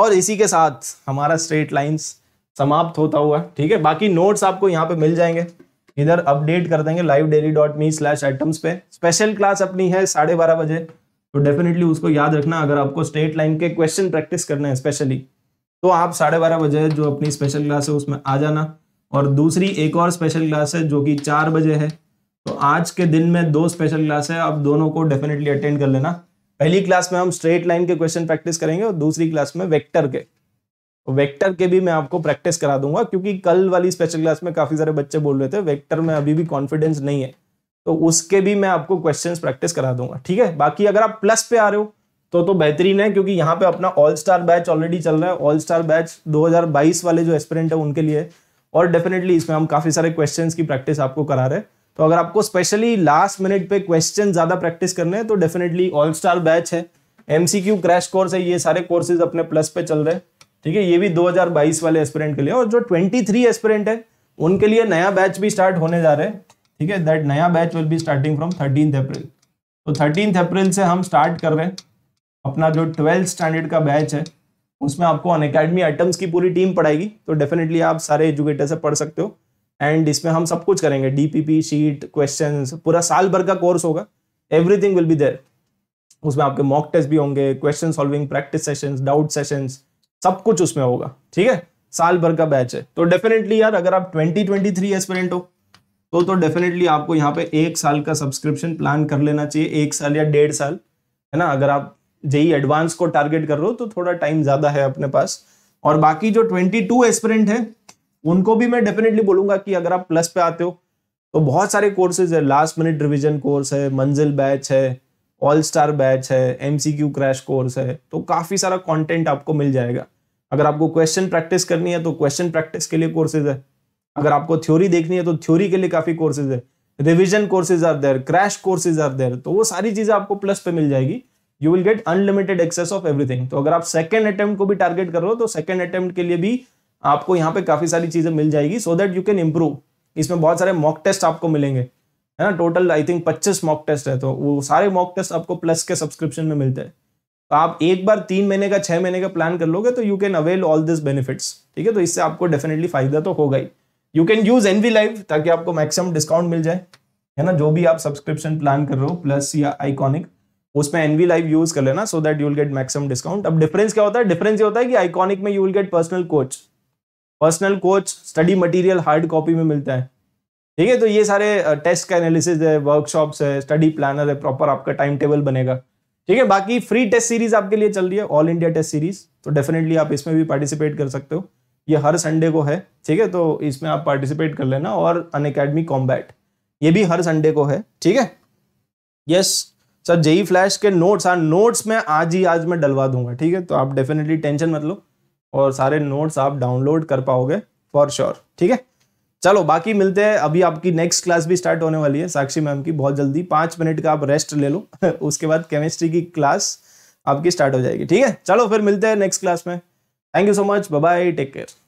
और इसी के साथ हमारा स्ट्रेट लाइन्स समाप्त होता हुआ ठीक है बाकी नोट्स आपको यहाँ पे मिल जाएंगे इधर अपडेट कर देंगे live daily dot me slash items पे स्पेशल क्लास अपनी है साढ़े बारह बजे तो डेफिनेटली उसको याद रखना अगर आपको स्टेट लाइन के क्वेश्चन प्रैक्टिस करना है स्पेशली तो आप साढ़े बारह बजे जो अपनी स्पेशल क्लास है उसमें आ जाना और दूसरी एक और स्पेशल क्लास है जो कि चार बजे है तो आज के दिन में दो स्पेशल क्लास है आप दोनों को डेफिनेटली अटेंड कर लेना पहली क्लास में हम स्ट्रेट लाइन के क्वेश्चन प्रैक्टिस करेंगे और दूसरी क्लास में वेक्टर के वेक्टर तो के भी मैं आपको प्रैक्टिस करा दूंगा क्योंकि कल वाली स्पेशल क्लास में काफी सारे बच्चे बोल रहे थे वेक्टर में अभी भी कॉन्फिडेंस नहीं है तो उसके भी मैं आपको क्वेश्चन प्रैक्टिस करा दूंगा ठीक है बाकी अगर आप प्लस पे आ रहे हो तो तो बेहतरीन है क्योंकि यहाँ पे अपना ऑल स्टार बैच ऑलरेडी चल रहा है ऑल स्टार बैच 2022 वाले जो एस्पिरेंट है उनके लिए और डेफिनेटली इसमें हम काफी सारे क्वेश्चंस की प्रैक्टिस आपको करा रहे हैं तो अगर आपको स्पेशली लास्ट मिनट पे क्वेश्चन ज़्यादा प्रैक्टिस करने हैं तो डेफिनेटली ऑल स्टार बैच है एमसीक्यू क्रैश कोर्स है ये सारे कोर्सेज अपने प्लस पे चल रहे हैं ठीक है ये भी 2022 वाले एस्पिरेंट के लिए और जो 23 एस्पिरेंट है उनके लिए नया बैच भी स्टार्ट होने जा रहे हैं ठीक है दैट नया batch will be starting from thirteen April तो थर्टीन अप्रैल से हम स्टार्ट कर रहे हैं अपना जो ट्वेल्थ स्टैंडर्ड का बैच है उसमें आपको अन अकेडमी आइटम्स की पूरी टीम पढ़ाएगी तो डेफिनेटली आप सारे एजुकेटर से पढ़ सकते हो एंड इसमें हम सब कुछ करेंगे डीपीपी शीट क्वेश्चन पूरा साल भर का कोर्स होगा एवरीथिंग विल बी देर उसमें आपके मॉक टेस्ट भी होंगे question solving practice session doubt session सब कुछ उसमें होगा ठीक है साल भर का बैच है तो डेफिनेटली यार अगर आप 2023 एस्पिरेंट हो तो तो डेफिनेटली आपको यहाँ पे एक साल का सब्सक्रिप्शन प्लान कर लेना चाहिए एक साल या डेढ़ साल है ना अगर आप जेई एडवांस को टारगेट कर रहे हो तो थोड़ा टाइम ज़्यादा है अपने पास और बाकी जो 22 एस्पिरेंट है उनको भी मैं डेफिनेटली बोलूंगा कि अगर आप प्लस पे आते हो तो बहुत सारे कोर्सेज है लास्ट मिनट रिविजन कोर्स है मंजिल बैच है ऑल स्टार बैच है एम क्रैश कोर्स है तो काफ़ी सारा कॉन्टेंट आपको मिल जाएगा अगर आपको क्वेश्चन प्रैक्टिस करनी है तो क्वेश्चन प्रैक्टिस के लिए कोर्सेज है अगर आपको थ्योरी देखनी है तो थ्योरी के लिए काफ़ी कोर्सेज है revision courses are there crash courses are there तो वो सारी चीज़ें आपको प्लस पे मिल जाएगी you will get unlimited access of everything तो अगर आप सेकंड अटेम्प्ट को भी टारगेट कर रहे हो तो सेकंड अटेम्प्ट के लिए भी आपको यहाँ पे काफ़ी सारी चीज़ें मिल जाएगी so that you can improve इसमें बहुत सारे मॉक टेस्ट आपको मिलेंगे है ना टोटल आई थिंक पच्चीस मॉक टेस्ट है तो वो सारे मॉक टेस्ट आपको प्लस के सब्सक्रिप्शन में मिलते हैं तो आप एक बार तीन महीने का छह महीने का प्लान कर लोगे तो you can avail all this benefits ठीक है तो इससे आपको डेफिनेटली फायदा तो होगा ही you can use N live ताकि आपको मैक्सिमम डिस्काउंट मिल जाए है ना जो भी आप सब्सक्रिप्शन प्लान कर रहे हो प्लस या आइकॉनिक उसमें एन लाइव यूज कर लेना so that you'll get maximum discount अब डिफरेंस क्या होता है डिफरेंस ये होता है कि आइकॉनिक में you will get personal coach personal coach study material hard copy में मिलता है ठीक है तो ये सारे टेस्ट का एनालिसिस है वर्कशॉप्स है स्टडी प्लानर है प्रॉपर आपका टाइम टेबल बनेगा ठीक है बाकी फ्री टेस्ट सीरीज आपके लिए चल रही है ऑल इंडिया टेस्ट सीरीज तो डेफिनेटली आप इसमें भी पार्टिसिपेट कर सकते हो ये हर संडे को है ठीक है तो इसमें आप पार्टिसिपेट कर लेना और अन अकेडमी कॉम्बैट ये भी हर संडे को है ठीक है यस सर जेई फ्लैश के नोट्स हाँ नोट्स मैं आज ही आज मैं डलवा दूंगा ठीक है तो आप डेफिनेटली टेंशन मत लो और सारे नोट्स आप डाउनलोड कर पाओगे फॉर श्योर ठीक है चलो बाकी मिलते हैं अभी आपकी नेक्स्ट क्लास भी स्टार्ट होने वाली है साक्षी मैम की बहुत जल्दी पाँच मिनट का आप रेस्ट ले लो उसके बाद केमिस्ट्री की क्लास आपकी स्टार्ट हो जाएगी ठीक है चलो फिर मिलते हैं नेक्स्ट क्लास में thank you so much bye take care